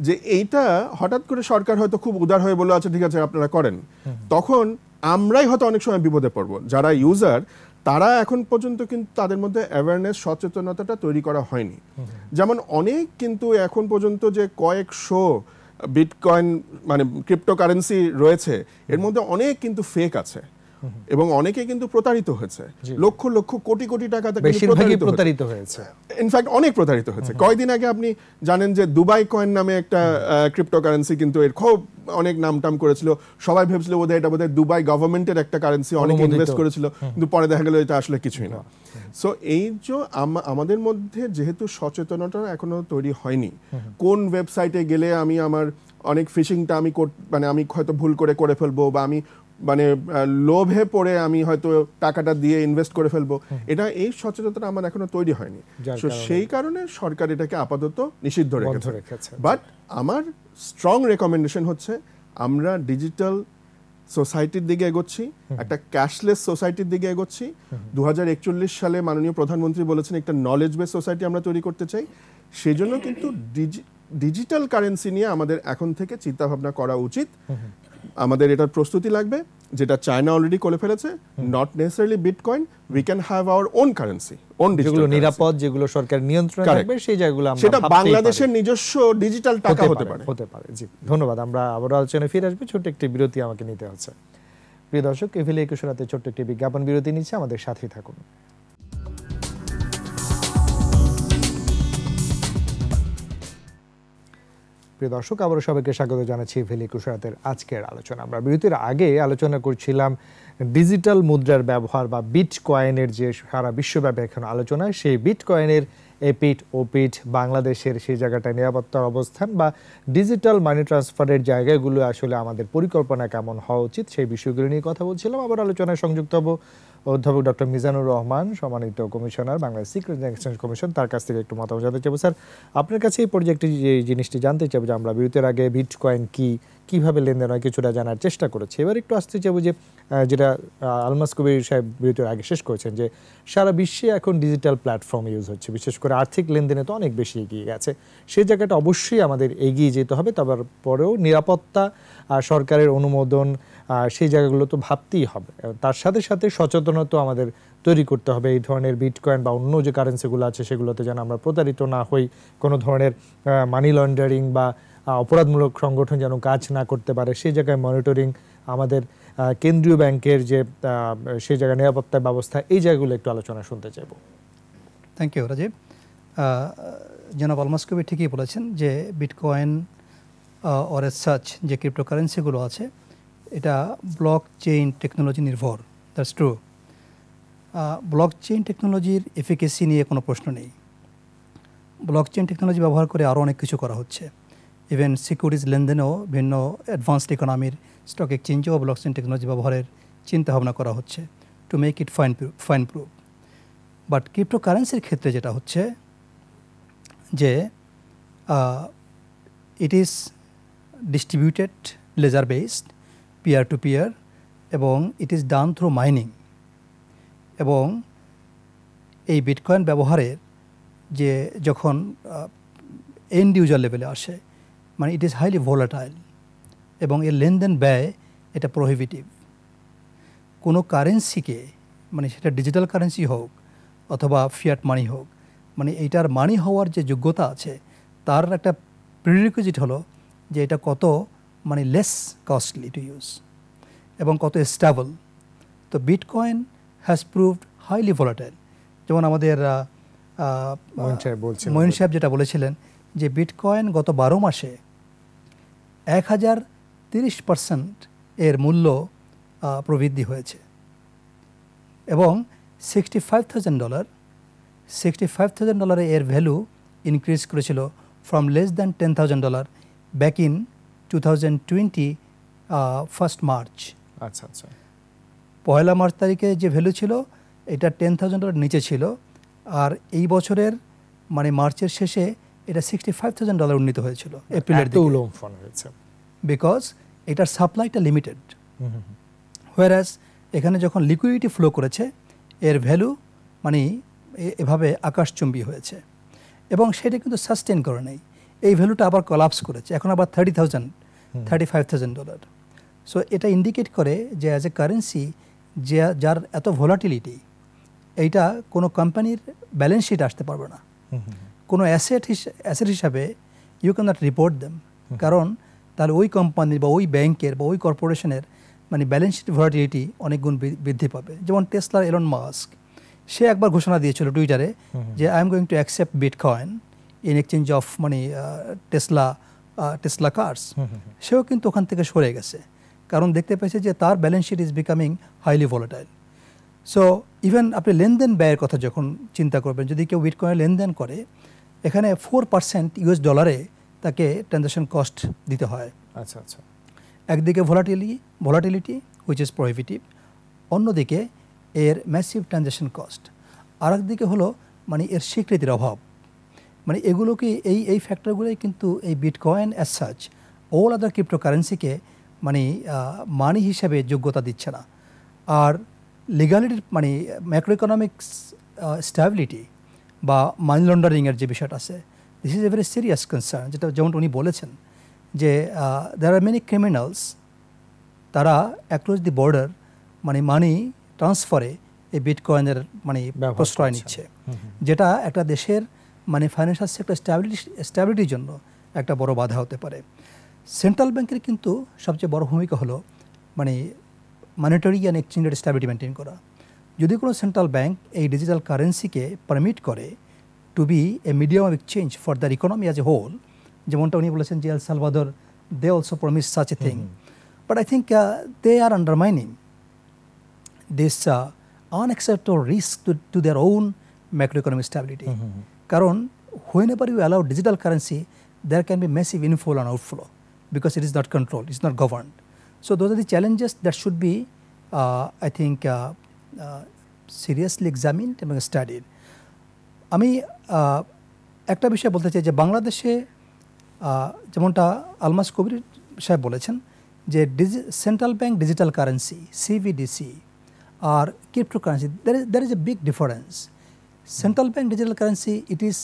যে এইটা হঠাৎ করে সরকার হয়তো খুব উদার হয়ে বলে আচ্ছা ঠিক আছে আপনারা করেন তখন আমরাই হয়তো অনেক সময় বিপদে পড়বো যারা ইউজার তারা এখন পর্যন্ত কিন্তু তাদের মধ্যে অ্যাওয়ারনেস সচেতনতাটা তৈরি করা হয়নি যেমন অনেক কিন্তু এখন পর্যন্ত যে কয়েকশো বিটকয়েন মানে ক্রিপ্টোকারেন্সি রয়েছে এর মধ্যে অনেক কিন্তু ফেক আছে এবং অনেকে কিন্তু প্রতারিত হয়েছে লক্ষ লক্ষ কোটি কোটি টাকা প্রতারিত হয়েছে ইনফ্যাক্ট অনেক প্রতারিত হয়েছে কয়েকদিন আগে আপনি জানেন যে দুবাই কয়েন নামে একটা ক্রিপ্টোকারেন্সি কিন্তু এর খুব অনেক নাম টাম করেছিল সবাই ভেবেছিল বোধহয় এটা বোধহয় দুবাই গভর্নমেন্টের একটা কারেন্সি অনেক ইনভেস্ট করেছিল কিন্তু পরে দেখা গেল এটা আসলে কিছুই না সো এই যে আমাদের মধ্যে যেহেতু সচেতনতা এখনো তৈরি হয়নি কোন ওয়েবসাইটে গেলে আমি আমার অনেক ফিশিংটা আমি মানে আমি হয়তো ভুল করে করে ফেলবো বা আমি মানে লোভে পড়ে আমি হয়তো টাকাটা দিয়ে ইনভেস্ট করে ফেলবো এটা এই সচেতনতা আমার এখনো তৈরি হয়নি সেই কারণে সরকার এটাকে আপাতত নিষিদ্ধ রেখেছে বাট আমার স্ট্রং রেকমেন্ডেশন হচ্ছে আমরা ডিজিটাল সোসাইটির দিকে এগোচ্ছি একটা ক্যাশলেস সোসাইটির দিকে এগোচ্ছি দু সালে মাননীয় প্রধানমন্ত্রী বলেছেন একটা নলেজ বেস সোসাইটি আমরা তৈরি করতে চাই সেজন্য কিন্তু ডিজিটাল কারেন্সি নিয়ে আমাদের এখন থেকে চিন্তাভাবনা করা উচিত আমাদের এটার প্রস্তুতি লাগবে যেটা চায়না অলরেডি করে ফেলেছে not necessarily bitcoin we can have our own currency own যেগুলো নিরাপদ যেগুলো সরকার নিয়ন্ত্রণ রাখবে সেই জায়গাগুলো আমরা সেটা বাংলাদেশের নিজস্ব ডিজিটাল টাকা হতে পারে হতে পারে জি ধন্যবাদ আমরা আবার আলোচনায় ফিরে আসবে ছোট্ট একটি বিরতি আমাকে নিতে হচ্ছে প্রিয় দর্শক এভিলে একুশ রাতে ছোট্ট একটি বিজ্ঞাপন বিরতি নিচ্ছে আমাদের সাথেই থাকুন প্রিয় দর্শক আবারও সবাইকে স্বাগত জানাচ্ছি ভেলি কুশরাতের আজকের আলোচনা আমরা বিরতির আগে আলোচনা করছিলাম ডিজিটাল মুদ্রার ব্যবহার বা বিট কয়েনের যে সারা বিশ্বব্যাপী এখন আলোচনা সেই বিট কয়েনের ও ওপিট বাংলাদেশের সেই জায়গাটায় নিরাপত্তার অবস্থান বা ডিজিটাল মানি ট্রান্সফারের জায়গাগুলো আসলে আমাদের পরিকল্পনা কেমন হওয়া উচিত সেই বিষয়গুলো নিয়ে কথা বলছিলাম আবার আলোচনায় সংযুক্ত হবো অধ্যাপক ডক্টর মিজানুর রহমান সম্মানিত commissioner Bangladesh secret exchange commission তার কাছ থেকে একটু মতামত জানতে চাইবো স্যার আপনার কাছে এই প্রজেক্টে যে জিনিসটি জানতে চাইবো যে আমরা বিরতির আগে বিট কয়েন কী কিভাবে লেনদেন হয় কিছুটা জানার চেষ্টা করেছি এবার একটু আসতে চাইব যে যেটা আলমাস কবির সাহেব বিরতির আগে শেষ করেছেন যে সারা বিশ্বে এখন ডিজিটাল প্ল্যাটফর্ম ইউজ হচ্ছে বিশেষ করে আর্থিক লেনদেনে তো অনেক বেশি এগিয়ে গেছে সেই জায়গাটা অবশ্যই আমাদের এগিয়ে যেতে হবে তারপর পরেও নিরাপত্তা সরকারের অনুমোদন সেই জায়গাগুলো তো ভাবতেই হবে তার সাথে সাথে সচেতনতা আমাদের তৈরি করতে হবে এই ধরনের বিটকয়েন বা অন্য যে কারেন্সিগুলো আছে সেগুলোতে যেন আমরা প্রতারিত না হই কোনো ধরনের মানি লন্ডারিং বা অপরাধমূলক সংগঠন যেন কাজ না করতে পারে সেই জায়গায় মনিটরিং আমাদের কেন্দ্রীয় ব্যাংকের যে সেই জায়গায় নিরাপত্তা ব্যবস্থা এই জায়গাগুলো একটু আলোচনা শুনতে চাইব থ্যাংক ইউ রাজীব জনাব আলমাস কবি ঠিকই বলেছেন যে বিটকয়েন অর এস সাচ যে ক্রিপ্টোকারেন্সিগুলো আছে এটা ব্লক চেইন টেকনোলজি নির্ভর দ্যাটস ট্রু ব্লক চেইন টেকনোলজির এফিকেসি নিয়ে কোনো প্রশ্ন নেই ব্লক চেইন টেকনোলজি ব্যবহার করে আরও অনেক কিছু করা হচ্ছে ইভেন সিকিউরিটিজ লেনদেনেও ভিন্ন অ্যাডভান্সড ইকোনমির স্টক এক্সচেঞ্জ ও ব্লকচেন টেকনোলজি ব্যবহারের চিন্তা ভাবনা করা হচ্ছে to make it fine fine proof but ক্রিপ্টোকারেন্সির ক্ষেত্রে যেটা হচ্ছে যে it is distributed ledger based peer to peer এবং it is done through mining এবং এই বিটকয়েন ব্যবহারের যে যখন এন্ড ইউজার লেভেলে আসে মানে ইট ইজ হাইলি ভোলাটাইল এবং এর লেনদেন ব্যয় এটা প্রোহিবিটিভ কোনো কারেন্সিকে মানে সেটা ডিজিটাল কারেন্সি হোক অথবা ফিয়াট মানি হোক মানে এইটার মানি হওয়ার যে যোগ্যতা আছে তার একটা প্রিরিকুইজিট হলো যে এটা কত মানে লেস কস্টলি টু ইউজ এবং কত স্টেবল তো bitcoin has proved highly volatile যেমন আমাদের মহিন সাহেব যেটা বলেছিলেন যে বিটকয়েন গত বারো মাসে এক হাজার তিরিশ পার্সেন্ট এর মূল্য প্রবৃদ্ধি হয়েছে এবং sixty five thousand dollar sixty five thousand ডলারে এর ভ্যালু ইনক্রিজ করেছিল from less than ten thousand dollar back in two thousand twenty first March আচ্ছা আচ্ছা পয়লা মার্চ তারিখে যে ভ্যালু ছিল এটা টেন থাউজেন্ড ডলার নিচে ছিল আর এই বছরের মানে মার্চের শেষে এটা সিক্সটি ফাইভ থাউজেন্ড ডলার উন্নীত হয়েছিল এপ্রিলের বিকজ এটার সাপ্লাইটা লিমিটেড হোয়ার এখানে যখন লিকুইডিটি ফ্লো করেছে এর ভ্যালু মানে এভাবে আকাশচুম্বী হয়েছে এবং সেটা কিন্তু সাস্টেন করে নেই এই ভ্যালুটা আবার কলাপস করেছে এখন আবার thirty thousand thirty five thousand dollar so এটা ইন্ডিকেট করে যে অ্যাজ এ কারেন্সি যে যার এত ভোলাটিলিটি এইটা কোনো কোম্পানির ব্যালেন্স শিট আসতে পারবে না কোনো অ্যাসেট অ্যাসেট হিসাবে you can not report them কারণ তাহলে ওই কোম্পানির বা ওই ব্যাংকের বা ওই কর্পোরেশনের মানে ব্যালেন্স শিট ভার্টিলিটি অনেক গুণ বৃদ্ধি পাবে যেমন টেসলার এলন মাস্ক সে একবার ঘোষণা দিয়েছিল টুইটারে যে I am going to accept bitcoin in exchange of মানে টেসলা টেসলা কার্স সেও কিন্তু ওখান থেকে সরে গেছে কারণ দেখতে পেয়েছে যে তার balance sheet is becoming highly volatile so even আপনি লেনদেন ব্যয়ের কথা যখন চিন্তা করবেন যদি কেউ কয়েন লেনদেন করে এখানে ফোর পার্সেন্ট ইউএস ডলারে তাকে ট্রানজাকশন কস্ট দিতে হয় আচ্ছা আচ্ছা একদিকে ভোলাটিলি ভোলাটিলিটি হুইচ ইজ প্রহিবিটিভ অন্যদিকে এর ম্যাসিভ ট্রানজাকশন কস্ট আর একদিকে হলো মানে এর স্বীকৃতির অভাব মানে এগুলোকে এই এই ফ্যাক্টরগুলোই কিন্তু এই bitcoin as such all other ক্রিপ্টোকারেন্সিকে মানে মানি হিসাবে যোগ্যতা দিচ্ছে না আর লিগালিটির মানে ম্যাক্রো ইকোনমিক্স স্ট্যাবিলিটি বা মানি লন্ডারিংয়ের যে বিষয়টা আছে this is a very serious concern যেটা যেমন উনি বলেছেন যে দ্যার আর মেনি ক্রিমিনালস তারা অ্যাক্রস দি বর্ডার মানে মানি ট্রান্সফারে এই বিটকয়েনের মানে প্রশ্রয় নিচ্ছে যেটা একটা দেশের মানে ফাইন্যান্সিয়াল সেক্টর স্ট্যাবিলিটি স্ট্যাবিলিটির জন্য একটা বড় বাধা হতে পারে সেন্ট্রাল ব্যাংকের কিন্তু সবচেয়ে বড় ভূমিকা হলো মানে monetary and exchange rate stability maintain করা যদি কোনো সেন্ট্রাল ব্যাংক এই ডিজিটাল কারেন্সিকে পারমিট করে to be a medium of exchange for their economy as a whole যেমনটা উনি বলেছেন যে El Salvador they also promise such a thing but I think they are undermining this unacceptable risk to their own macroeconomic stability কারণ whenever you allow digital currency there can be massive inflow and outflow because it is not controlled, it's not governed. So those are the challenges that should be, uh, I think, uh, uh, seriously examined এবং studied আমি একটা বিষয় বলতে চাই যে বাংলাদেশে যেমনটা আলমাস কবির সাহেব বলেছেন যে ডিজি central bank digital currency CBDC আর cryptocurrency there is there is a big difference central bank digital currency it is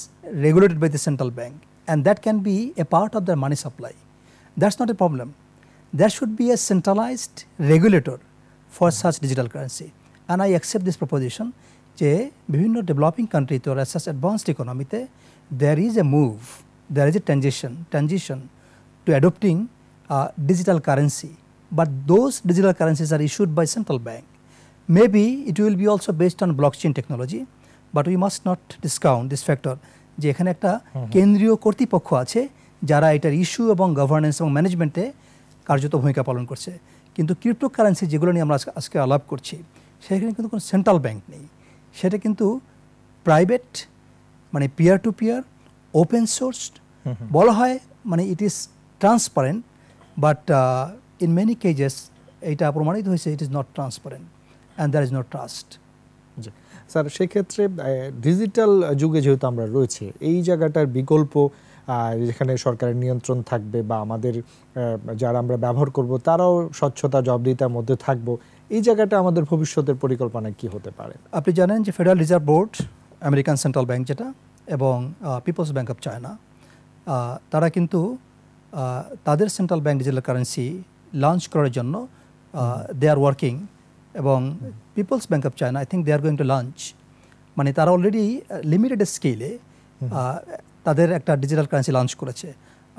regulated by the central bank and that can be a part of their money supply that's not a problem there should be a centralised regulator for such digital currency and I accept this proposition যে বিভিন্ন developing কান্ট্রিতে or অ্যাসাস advanced ইকোনমিতে there is A move there is a transition transition to adopting digital currency but digital currencies are issued by central bank maybe it will be also based on blockchain technology but we must not discount this factor যে এখানে একটা কেন্দ্রীয় কর্তৃপক্ষ আছে যারা এটার issue এবং governance এবং ম্যানেজমেন্টে কার্যত ভূমিকা পালন করছে কিন্তু ক্রিপ্টো কারেন্সি যেগুলো নিয়ে আমরা আজকে আলাপ করছি সেখানে কিন্তু কোনো সেন্ট্রাল ব্যাংক নেই সেটা কিন্তু প্রাইভেট মানে peer to peer open source বলা হয় মানে it is transparent but in many cases এটা প্রমাণিত হয়েছে it is not transparent and there is not trust sir সেক্ষেত্রে ডিজিটাল যুগে যেহেতু আমরা রয়েছে এই জায়গাটার বিকল্প যেখানে সরকারের নিয়ন্ত্রণ থাকবে বা আমাদের যারা আমরা ব্যবহার করব তারাও স্বচ্ছতা জবাবদিহিতার মধ্যে থাকবো এই জায়গাটা আমাদের ভবিষ্যতের পরিকল্পনা কি হতে পারে আপনি জানেন যে Federal Reserve Board American central bank যেটা এবং পিপলস ব্যাংক অফ চায়না তারা কিন্তু তাদের central bank digital currency launch করার জন্য দে আর ওয়ার্কিং এবং People's Bank of China I think they are going to launch মানে তারা অলরেডি লিমিটেড স্কেলে তাদের একটা ডিজিটাল কারেন্সি লঞ্চ করেছে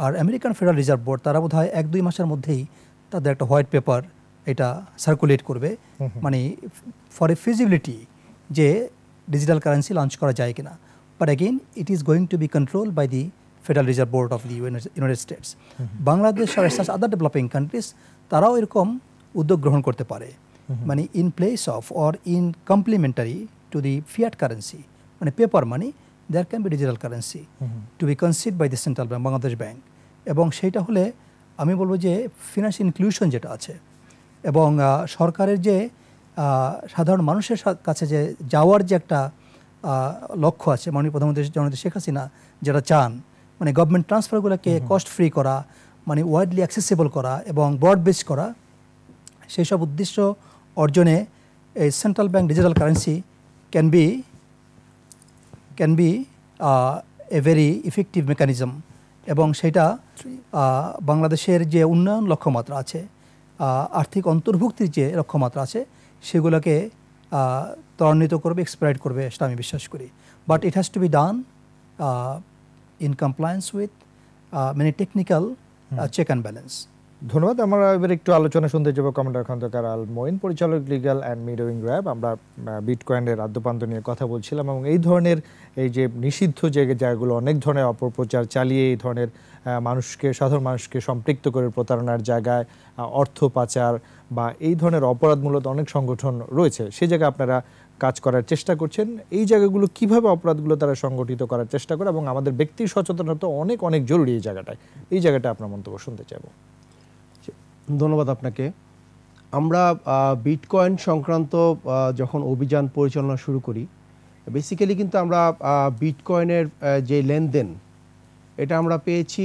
আর আমেরিকান ফেডারেল রিজার্ভ বোর্ড তারা বোধ এক দুই মাসের মধ্যেই তাদের একটা হোয়াইট পেপার এটা সার্কুলেট করবে মানে ফর এ ফিজিবিলিটি যে ডিজিটাল কারেন্সি লঞ্চ করা যায় কিনা but again it is going to be control by the Federal Reserve Board of the United States Bangladesh আর আদার ডেভেলপিং কান্ট্রিজ তারাও এরকম উদ্যোগ গ্রহণ করতে পারে মানে in place of or in complementary to the fiat currency মানে paper money there can be digital currency to be considered by the central bank Bangladesh bank এবং সেইটা হলে আমি বলবো যে ফিনান্স ইনক্লুশন যেটা আছে এবং সরকারের যে সাধারণ মানুষের কাছে যে যাওয়ার যে একটা লক্ষ্য আছে মাননীয় প্রধানমন্ত্রী জননেত্রী শেখ হাসিনা যেটা চান মানে গভর্নমেন্ট ট্রান্সফারগুলোকে কস্ট ফ্রি করা মানে ওয়াইডলি অ্যাক্সেসেবল করা এবং ব্রড বেস করা সেই সব উদ্দেশ্য অর্জনে এই central bank digital currency can be can be a very effective mechanism এবং সেটা বাংলাদেশের যে উন্নয়ন লক্ষ্যমাত্রা আছে আর্থিক অন্তর্ভুক্তির যে লক্ষ্যমাত্রা আছে সেগুলোকে ত্বরান্বিত করবে এক্সপ্রাইড করবে সেটা আমি বিশ্বাস করি but it has to be done in compliance with মানে টেকনিক্যাল চেক অ্যান্ড ব্যালেন্স ধন্যবাদ আমরা এবার একটু আলোচনা শুনতে যাবো কমান্ডার খন্দকার আল মঈন পরিচালক লিগাল অ্যান্ড মিডোয়িং র্যাব আমরা বিটকয়েনের আদ্যপান্ত নিয়ে কথা বলছিলাম এবং এই ধরনের এই যে নিষিদ্ধ যে জায়গাগুলো অনেক ধরনের অপপ্রচার চালিয়ে এই ধরনের মানুষকে সাধারণ মানুষকে সম্পৃক্ত করে প্রতারণার জায়গায় অর্থ পাচার বা এই ধরনের অপরাধমূলক অনেক সংগঠন রয়েছে সে জায়গায় আপনারা কাজ করার চেষ্টা করছেন এই জায়গাগুলো কিভাবে অপরাধগুলো তারা সংগঠিত করার চেষ্টা করে এবং আমাদের ব্যক্তি সচেতনতা অনেক অনেক জরুরি এই জায়গাটায় এই জায়গাটা আপনার মন্তব্য শুনতে চাইব ধন্যবাদ আপনাকে আমরা বিটকয়েন সংক্রান্ত যখন অভিযান পরিচালনা শুরু করি বেসিক্যালি কিন্তু আমরা বিটকয়েনের যে লেনদেন এটা আমরা পেয়েছি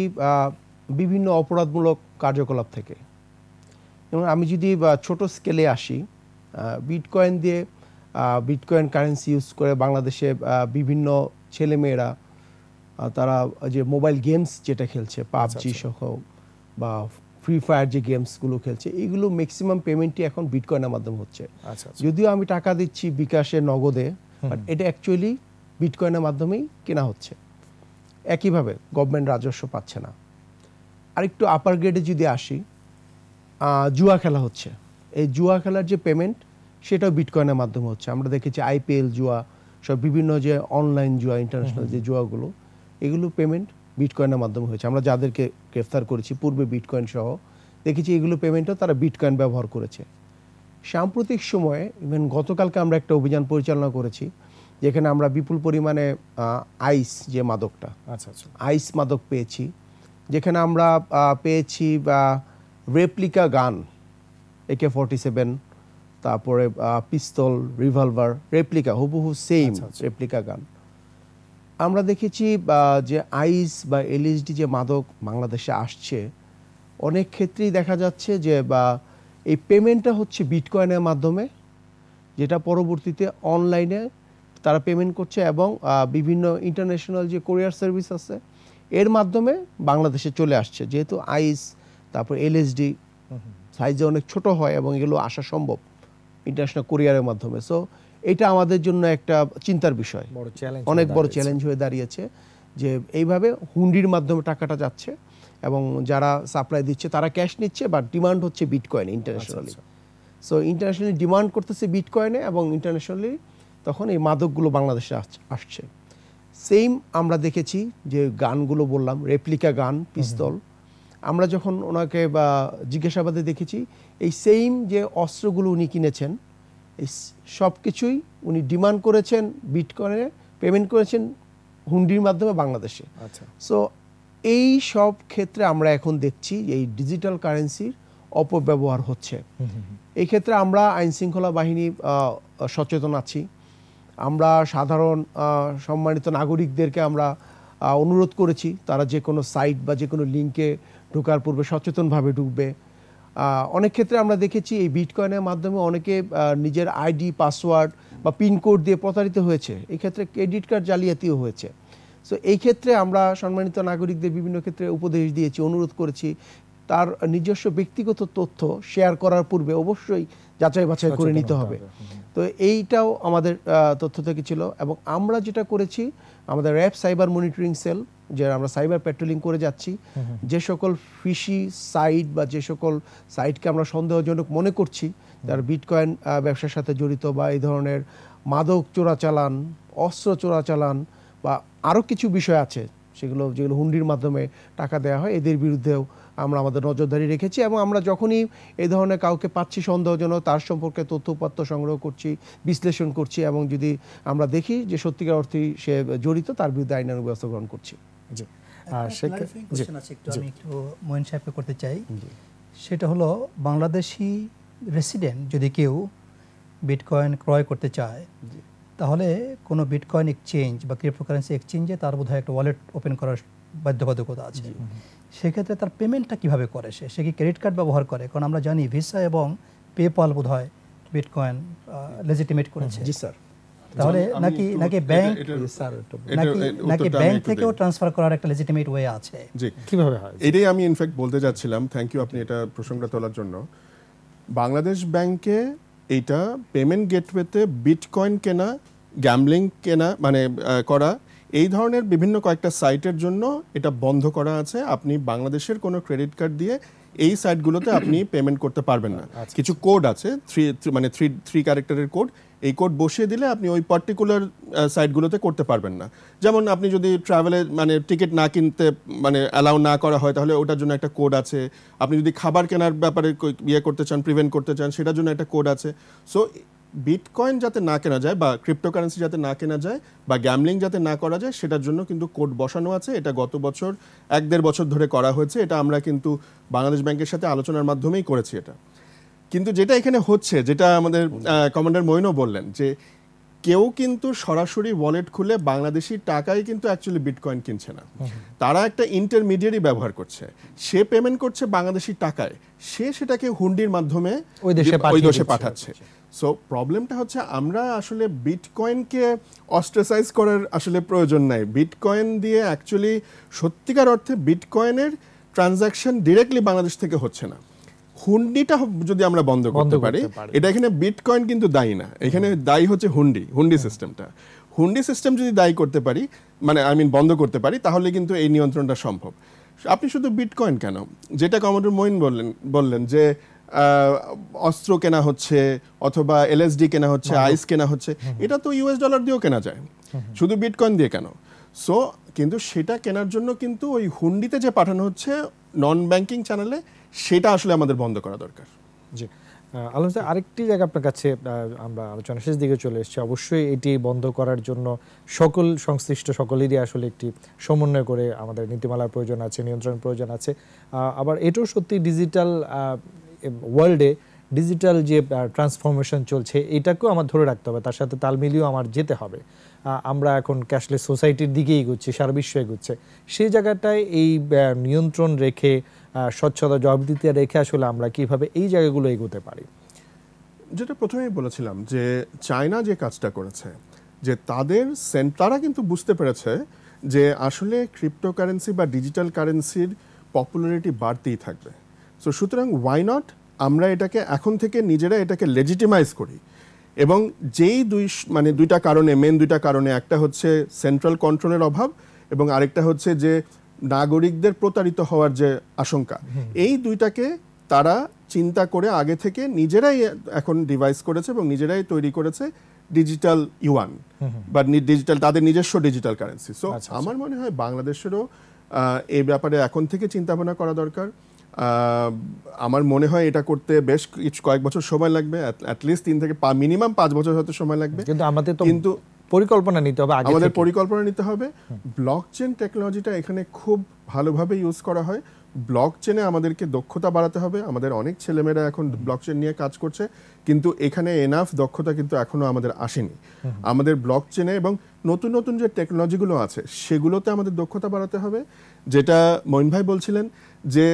বিভিন্ন অপরাধমূলক কার্যকলাপ থেকে এবং আমি যদি ছোট স্কেলে আসি বিটকয়েন দিয়ে বিটকয়েন কারেন্সি ইউজ করে বাংলাদেশে বিভিন্ন ছেলেমেয়েরা তারা যে মোবাইল গেমস যেটা খেলছে আচ্ছা, পাবজি আচ্ছা। সহ বা ফ্রি ফায়ার যে গেমসগুলো খেলছে এইগুলো ম্যাক্সিমাম পেমেন্টই এখন বিটকয়েনের মাধ্যমে হচ্ছে আচ্ছা, যদিও আমি টাকা দিচ্ছি বিকাশে নগদে বাট এটা অ্যাকচুয়ালি বিটকয়েনের মাধ্যমেই কেনা হচ্ছে একইভাবে গভর্নমেন্ট রাজস্ব পাচ্ছে না আরেকটু আপার গ্রেডে যদি আসি জুয়া খেলা হচ্ছে এই জুয়া খেলার যে পেমেন্ট সেটাও বিটকয়েনের মাধ্যমে হচ্ছে আমরা দেখেছি আইপিএল জুয়া সব বিভিন্ন যে অনলাইন জুয়া ইন্টারন্যাশনাল যে জুয়াগুলো এগুলো পেমেন্ট বিটকয়েনের মাধ্যমে হয়েছে আমরা যাদেরকে গ্রেফতার করেছি পূর্বে বিটকয়েন সহ দেখেছি এগুলো পেমেন্টও তারা বিটকয়েন ব্যবহার করেছে সাম্প্রতিক সময়ে ইভেন গতকালকে আমরা একটা অভিযান পরিচালনা করেছি যেখানে আমরা বিপুল পরিমাণে আইস যে মাদকটা আচ্ছা আচ্ছা আইস মাদক পেয়েছি যেখানে আমরা পেয়েছি রেপ্লিকা গান একে ফর্টি সেভেন তারপরে পিস্তল রিভলভার রেপ্লিকা হুবহু সেম রেপ্লিকা গান আমরা দেখেছি যে আইস বা এলএসডি যে মাদক বাংলাদেশে আসছে অনেক ক্ষেত্রেই দেখা যাচ্ছে যে বা এই পেমেন্টটা হচ্ছে বিটকয়েনের মাধ্যমে যেটা পরবর্তীতে অনলাইনে তারা পেমেন্ট করছে এবং বিভিন্ন ইন্টারন্যাশনাল যে কোরিয়ার সার্ভিস আছে এর মাধ্যমে বাংলাদেশে চলে আসছে যেহেতু আইস তারপর এলএসডি সাইজে অনেক ছোট হয় এবং এগুলো আসা সম্ভব ইন্টারন্যাশনাল কোরিয়ারের মাধ্যমে সো এটা আমাদের জন্য একটা চিন্তার বিষয় অনেক বড় চ্যালেঞ্জ হয়ে দাঁড়িয়েছে যে এইভাবে হুন্ডির মাধ্যমে টাকাটা যাচ্ছে এবং যারা সাপ্লাই দিচ্ছে তারা ক্যাশ নিচ্ছে বা ডিমান্ড হচ্ছে bitcoin internationally so internationally demand করতেছে বিটকয়েনে এবং ইন্টারন্যাশনালি তখন এই মাদকগুলো বাংলাদেশে আসছে সেম আমরা দেখেছি যে গানগুলো বললাম রেপ্লিকা গান পিস্তল আমরা যখন ওনাকে বা জিজ্ঞাসাবাদে দেখেছি এই সেম যে অস্ত্রগুলো উনি কিনেছেন এই সব কিছুই উনি ডিমান্ড করেছেন বিট করে পেমেন্ট করেছেন হুন্ডির মাধ্যমে বাংলাদেশে সো আচ্ছা। এই সব ক্ষেত্রে আমরা এখন দেখছি এই ডিজিটাল কারেন্সির অপব্যবহার হচ্ছে এই ক্ষেত্রে আমরা আইনশৃঙ্খলা বাহিনী সচেতন আছি আমরা সাধারণ সম্মানিত নাগরিকদেরকে আমরা অনুরোধ করেছি তারা যে কোনো সাইট বা যে কোনো লিঙ্কে ঢোকার পূর্বে সচেতনভাবে ঢুকবে অনেক ক্ষেত্রে আমরা দেখেছি এই বিটকয়েনের মাধ্যমে অনেকে নিজের আইডি পাসওয়ার্ড বা পিনকোড দিয়ে প্রতারিত হয়েছে এই ক্ষেত্রে ক্রেডিট কার্ড জালিয়াতিও হয়েছে সো এই ক্ষেত্রে আমরা সম্মানিত নাগরিকদের বিভিন্ন ক্ষেত্রে উপদেশ দিয়েছি অনুরোধ করেছি তার নিজস্ব ব্যক্তিগত তথ্য শেয়ার করার পূর্বে অবশ্যই যাচাই বাছাই করে নিতে হবে তো এইটাও আমাদের তথ্য থেকে ছিল এবং আমরা যেটা করেছি আমাদের র্যাব সাইবার মনিটরিং সেল যে আমরা সাইবার পেট্রোলিং করে যাচ্ছি যে সকল ফিশি সাইট বা যে সকল সাইটকে আমরা সন্দেহজনক মনে করছি তার বিটকয়েন ব্যবসার সাথে জড়িত বা এই ধরনের মাদক চোরাচালান অস্ত্র চোরাচালান বা আরও কিছু বিষয় আছে সেগুলো যেগুলো হুন্ডির মাধ্যমে টাকা দেওয়া হয় এদের বিরুদ্ধেও আমরা আমাদের নজরদারি রেখেছি এবং আমরা যখনই এই ধরনের কাউকে পাচ্ছি সন্দেহজনক তার সম্পর্কে তথ্য উপাত্য সংগ্রহ করছি বিশ্লেষণ করছি এবং যদি আমরা দেখি যে সত্যিকার অর্থে সে জড়িত তার বিরুদ্ধে আইনানু ব্যবস্থা গ্রহণ করছি আচ্ছা, আমি একটু করতে চাই সেটা হলো বাংলাদেশি রেসিডেন্ট যদি কেউ বিটকয়েন ক্রয় করতে চায় তাহলে কোনো বিটকয়েন এক্সচেঞ্জ বা ক্রিপ্টোকারেন্সি এক্সচেঞ্জে তার বোধহয় একটা ওয়ালেট ওপেন করার বাধ্যবাধকতা আছে সেক্ষেত্রে তার পেমেন্টটা কিভাবে করে সে সে কি ক্রেডিট কার্ড ব্যবহার করে কারণ আমরা জানি ভিসা এবং পেপাল বোধ হয় বিটকয়েন লেজিটিমেট করেছে তাহলে নাকি নাকি ব্যাংক নাকি নাকি ব্যাংক থেকেও ট্রান্সফার করার একটা লেজিটিমেট ওয়ে আছে জি কিভাবে হয় এটাই আমি ইনফ্যাক্ট বলতে যাচ্ছিলাম থ্যাংক ইউ আপনি এটা প্রসঙ্গটা তোলার জন্য বাংলাদেশ ব্যাংকে এইটা পেমেন্ট গেটওয়েতে বিটকয়েন কেনা গ্যামলিং কেনা মানে করা এই ধরনের বিভিন্ন কয়েকটা সাইটের জন্য এটা বন্ধ করা আছে আপনি বাংলাদেশের কোনো ক্রেডিট কার্ড দিয়ে এই সাইটগুলোতে আপনি পেমেন্ট করতে পারবেন না আচ্ছা। কিছু কোড আছে থ্রি মানে থ্রি থ্রি ক্যারেক্টারের কোড এই কোড বসিয়ে দিলে আপনি ওই পার্টিকুলার সাইটগুলোতে করতে পারবেন না যেমন আপনি যদি ট্রাভেলে মানে টিকিট না কিনতে মানে অ্যালাউ না করা হয় তাহলে ওটার জন্য একটা কোড আছে আপনি যদি খাবার কেনার ব্যাপারে ইয়ে করতে চান প্রিভেন্ট করতে চান সেটার জন্য একটা কোড আছে সো বিটকয়েন যাতে না কেনা যায় বা ক্রিপ্টোকারেন্সি যাতে না কেনা যায় বা গ্যামলিং যাতে না করা যায় সেটার জন্য কিন্তু কোড বসানো আছে এটা গত বছর এক দেড় বছর ধরে করা হয়েছে এটা আমরা কিন্তু বাংলাদেশ ব্যাংকের সাথে আলোচনার মাধ্যমেই করেছি এটা কিন্তু যেটা এখানে হচ্ছে যেটা আমাদের কমান্ডার মইনও বললেন যে কেউ কিন্তু সরাসরি ওয়ালেট খুলে বাংলাদেশি টাকায় কিন্তু অ্যাকচুয়ালি বিটকয়েন কিনছে না তারা একটা ইন্টারমিডিয়েটই ব্যবহার করছে সে পেমেন্ট করছে বাংলাদেশি টাকায় সে সেটাকে হুন্ডির মাধ্যমে ওই দেশে পাঠাচ্ছে সো প্রবলেমটা হচ্ছে আমরা আসলে বিটকয়েনকে অস্ট্রেসাইজ করার আসলে প্রয়োজন নাই বিটকয়েন দিয়ে অ্যাকচুয়ালি সত্যিকার অর্থে বিটকয়েনের ট্রানজাকশন ডিরেক্টলি বাংলাদেশ থেকে হচ্ছে না হুন্ডিটা যদি আমরা বন্ধ করতে পারি এটা এখানে বিটকয়েন কিন্তু দায়ী না এখানে দায়ী হচ্ছে হুন্ডি হুন্ডি সিস্টেমটা হুন্ডি সিস্টেম যদি দায়ী করতে পারি মানে আই মিন বন্ধ করতে পারি তাহলে কিন্তু এই নিয়ন্ত্রণটা সম্ভব আপনি শুধু বিটকয়েন কেন যেটা কমোডর মইন বললেন বললেন যে অস্ত্র কেনা হচ্ছে অথবা এলএসডি কেনা হচ্ছে আইস কেনা হচ্ছে এটা তো ইউএস ডলার দিয়েও কেনা যায় শুধু বিটকয়েন দিয়ে কেন সো কিন্তু সেটা কেনার জন্য কিন্তু ওই হুন্ডিতে যে পাঠানো হচ্ছে নন ব্যাংকিং চ্যানেলে সেটা আসলে আমাদের বন্ধ করা দরকার জি সাহেব আরেকটি জায়গা আপনার কাছে আমরা আলোচনা শেষ দিকে চলে এসেছি অবশ্যই এটি বন্ধ করার জন্য সকল সংশ্লিষ্ট সকলেরই আসলে একটি সমন্বয় করে আমাদের নীতিমালার প্রয়োজন আছে নিয়ন্ত্রণ প্রয়োজন আছে আবার এটাও সত্যি ডিজিটাল ওয়ার্ল্ডে ডিজিটাল যে ট্রান্সফরমেশন চলছে এটাকেও আমার ধরে রাখতে হবে তার সাথে তাল মিলিয়েও আমার যেতে হবে আমরা এখন ক্যাশলেস সোসাইটির দিকেই এগোচ্ছি সারা বিশ্ব এগোচ্ছে সেই জায়গাটায় এই নিয়ন্ত্রণ রেখে স্বচ্ছতা দিতে রেখে আসলে আমরা কিভাবে এই জায়গাগুলো এগোতে পারি যেটা প্রথমেই বলেছিলাম যে চায়না যে কাজটা করেছে যে তাদের তারা কিন্তু বুঝতে পেরেছে যে আসলে ক্রিপ্টোকারেন্সি বা ডিজিটাল কারেন্সির পপুলারিটি বাড়তেই থাকবে সো সুতরাং ওয়াই নট আমরা এটাকে এখন থেকে নিজেরা এটাকে লেজিটিমাইজ করি এবং যেই দুই মানে দুইটা কারণে মেন দুইটা কারণে একটা হচ্ছে সেন্ট্রাল কন্ট্রোলের অভাব এবং আরেকটা হচ্ছে যে নাগরিকদের প্রতারিত হওয়ার যে আশঙ্কা এই দুইটাকে তারা চিন্তা করে আগে থেকে নিজেরাই এখন ডিভাইস করেছে এবং নিজেরাই তৈরি করেছে ডিজিটাল ইউয়ান বা ডিজিটাল তাদের নিজস্ব ডিজিটাল কারেন্সি সো আমার মনে হয় বাংলাদেশেরও এই ব্যাপারে এখন থেকে চিন্তা ভাবনা করা দরকার আমার মনে হয় এটা করতে বেশ কিছু কয়েক বছর সময় লাগবে অ্যাটলিস্ট তিন থেকে মিনিমাম পাঁচ বছর হয়তো সময় লাগবে কিন্তু আমাদের কিন্তু পরিকল্পনা নিতে হবে আমাদের পরিকল্পনা নিতে হবে ব্লক চেন টেকনোলজিটা এখানে খুব ভালোভাবে ইউজ করা হয় ব্লক চেনে আমাদেরকে দক্ষতা বাড়াতে হবে আমাদের অনেক ছেলেমেয়েরা এখন ব্লক চেন নিয়ে কাজ করছে কিন্তু এখানে এনাফ দক্ষতা কিন্তু এখনও আমাদের আসেনি আমাদের ব্লক চেনে এবং নতুন নতুন যে টেকনোলজিগুলো আছে সেগুলোতে আমাদের দক্ষতা বাড়াতে হবে যেটা মইন ভাই বলছিলেন যে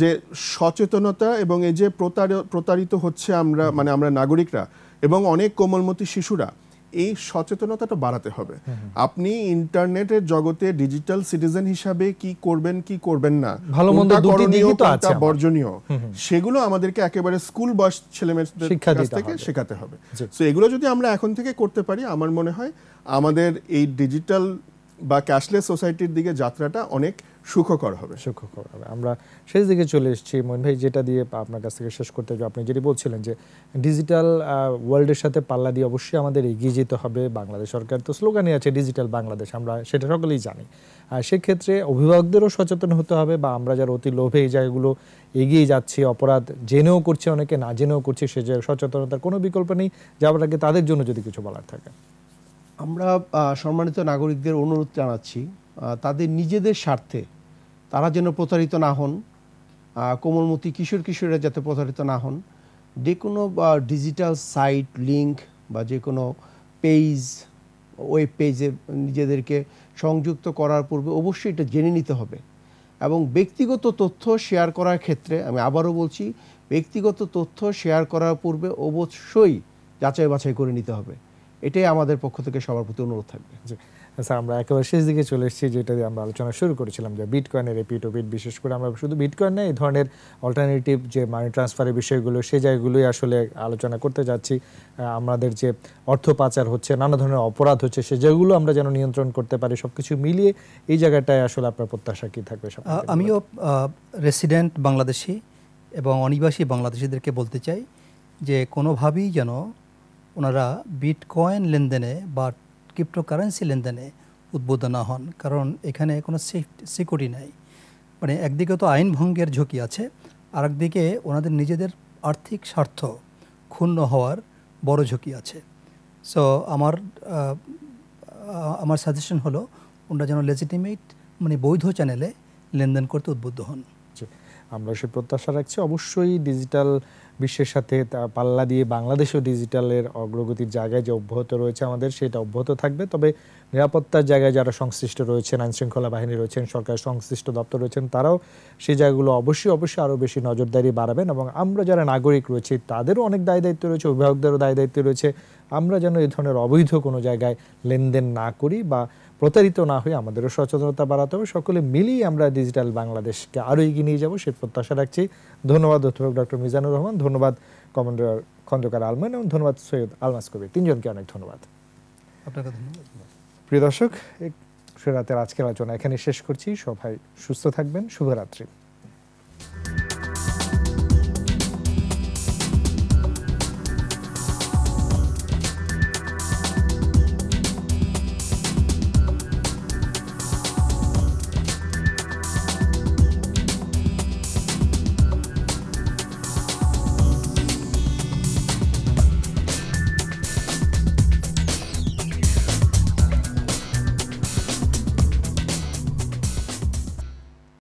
যে সচেতনতা এবং এই যে প্রতারিত হচ্ছে আমরা মানে আমরা নাগরিকরা এবং অনেক কোমলমতি শিশুরা এই সচেতনতাটা বাড়াতে হবে আপনি ইন্টারনেটের জগতে ডিজিটাল সিটিজেন হিসাবে কি করবেন কি করবেন না ভালো মন্দ বর্জনীয় সেগুলো আমাদেরকে একেবারে স্কুল বয়স ছেলেমেয়েদের কাছ থেকে শেখাতে হবে সো এগুলো যদি আমরা এখন থেকে করতে পারি আমার মনে হয় আমাদের এই ডিজিটাল বা ক্যাশলেস সোসাইটির দিকে যাত্রাটা অনেক সুখকর হবে সুখকর হবে আমরা শেষ দিকে চলে এসেছি মইন ভাই যেটা দিয়ে আপনার কাছ থেকে শেষ করতে হবে আপনি যেটি বলছিলেন যে ডিজিটাল ওয়ার্ল্ডের সাথে পাল্লা দিয়ে অবশ্যই আমাদের এগিয়ে যেতে হবে বাংলাদেশ সরকার তো স্লোগানই আছে ডিজিটাল বাংলাদেশ আমরা সেটা সকলেই জানি আর সেক্ষেত্রে অভিভাবকদেরও সচেতন হতে হবে বা আমরা যারা অতি লোভে এই জায়গাগুলো এগিয়ে যাচ্ছি অপরাধ জেনেও করছে অনেকে না জেনেও করছে সে সচেতনতার কোনো বিকল্প নেই যাওয়ার আগে তাদের জন্য যদি কিছু বলার থাকে আমরা সম্মানিত নাগরিকদের অনুরোধ জানাচ্ছি তাদের নিজেদের স্বার্থে তারা যেন প্রতারিত না হন কোমলমতি কিশোর কিশোরীরা যাতে প্রতারিত না হন যে কোনো ডিজিটাল সাইট লিঙ্ক বা যে কোনো পেজ ওয়েব পেজে নিজেদেরকে সংযুক্ত করার পূর্বে অবশ্যই এটা জেনে নিতে হবে এবং ব্যক্তিগত তথ্য শেয়ার করার ক্ষেত্রে আমি আবারও বলছি ব্যক্তিগত তথ্য শেয়ার করার পূর্বে অবশ্যই যাচাই বাছাই করে নিতে হবে এটাই আমাদের পক্ষ থেকে সবার প্রতি অনুরোধ থাকবে স্যার আচ্ছা, আমরা একেবারে শেষ দিকে চলে এসেছি যেটা দিয়ে আমরা আলোচনা শুরু করেছিলাম যে বিটকয়েনের এপিট ওপিট বিশেষ করে আমরা শুধু বিটকয়েন নেই এই ধরনের অল্টারনেটিভ যে মানি ট্রান্সফারের বিষয়গুলো সেই জায়গাগুলোই আসলে আলোচনা করতে যাচ্ছি আমাদের যে অর্থ পাচার হচ্ছে নানা ধরনের অপরাধ হচ্ছে সে যেগুলো আমরা যেন নিয়ন্ত্রণ করতে পারি সব কিছু মিলিয়ে এই জায়গাটায় আসলে আপনার প্রত্যাশা কী থাকবে আমিও রেসিডেন্ট বাংলাদেশি এবং অনিবাসী বাংলাদেশিদেরকে বলতে চাই যে কোনোভাবেই যেন ওনারা বিটকয়েন লেনদেনে বা ক্রিপ্টোকারেন্সি লেনদেনে উদ্বোধন না হন কারণ এখানে কোনো সিকিউরিটি নাই মানে একদিকে তো আইন ভঙ্গের ঝুঁকি আছে আর একদিকে ওনাদের নিজেদের আর্থিক স্বার্থ ক্ষুণ্ণ হওয়ার বড় ঝুঁকি আছে সো আমার আমার সাজেশন হলো ওনারা যেন লেজিটিমেট মানে বৈধ চ্যানেলে লেনদেন করতে উদ্বুদ্ধ হন আচ্ছা, আমরা সে প্রত্যাশা রাখছি অবশ্যই ডিজিটাল বিশ্বের সাথে তা পাল্লা দিয়ে বাংলাদেশও ডিজিটালের অগ্রগতির জায়গায় যে অব্যাহত রয়েছে আমাদের সেটা অব্যাহত থাকবে তবে নিরাপত্তার জায়গায় যারা সংশ্লিষ্ট রয়েছেন আইনশৃঙ্খলা বাহিনী রয়েছেন সরকার সংশ্লিষ্ট দপ্তর রয়েছেন তারাও সেই জায়গাগুলো অবশ্যই অবশ্যই আরও বেশি নজরদারি বাড়াবেন এবং আমরা যারা নাগরিক রয়েছি তাদেরও অনেক দায় দায়িত্ব রয়েছে অভিভাবকদেরও দায় দায়িত্ব রয়েছে আমরা যেন এই ধরনের অবৈধ কোনো জায়গায় লেনদেন না করি বা প্রতারিত না হয়ে আমাদেরও সচেতনতা বাড়াতে হবে সকলে মিলিয়ে আমরা ডিজিটাল বাংলাদেশকে আরও এগিয়ে নিয়ে যাবো সে প্রত্যাশা রাখছি ধন্যবাদ অধ্যাপক ডক্টর মিজানুর রহমান ধন্যবাদ কমান্ডার খন্দকার আলমান এবং ধন্যবাদ সৈয়দ আলমাস কবির তিনজনকে অনেক ধন্যবাদ ধন্যবাদ প্রিয় দর্শক রাতের আজকের আলোচনা এখানে শেষ করছি সবাই সুস্থ থাকবেন শুভরাত্রি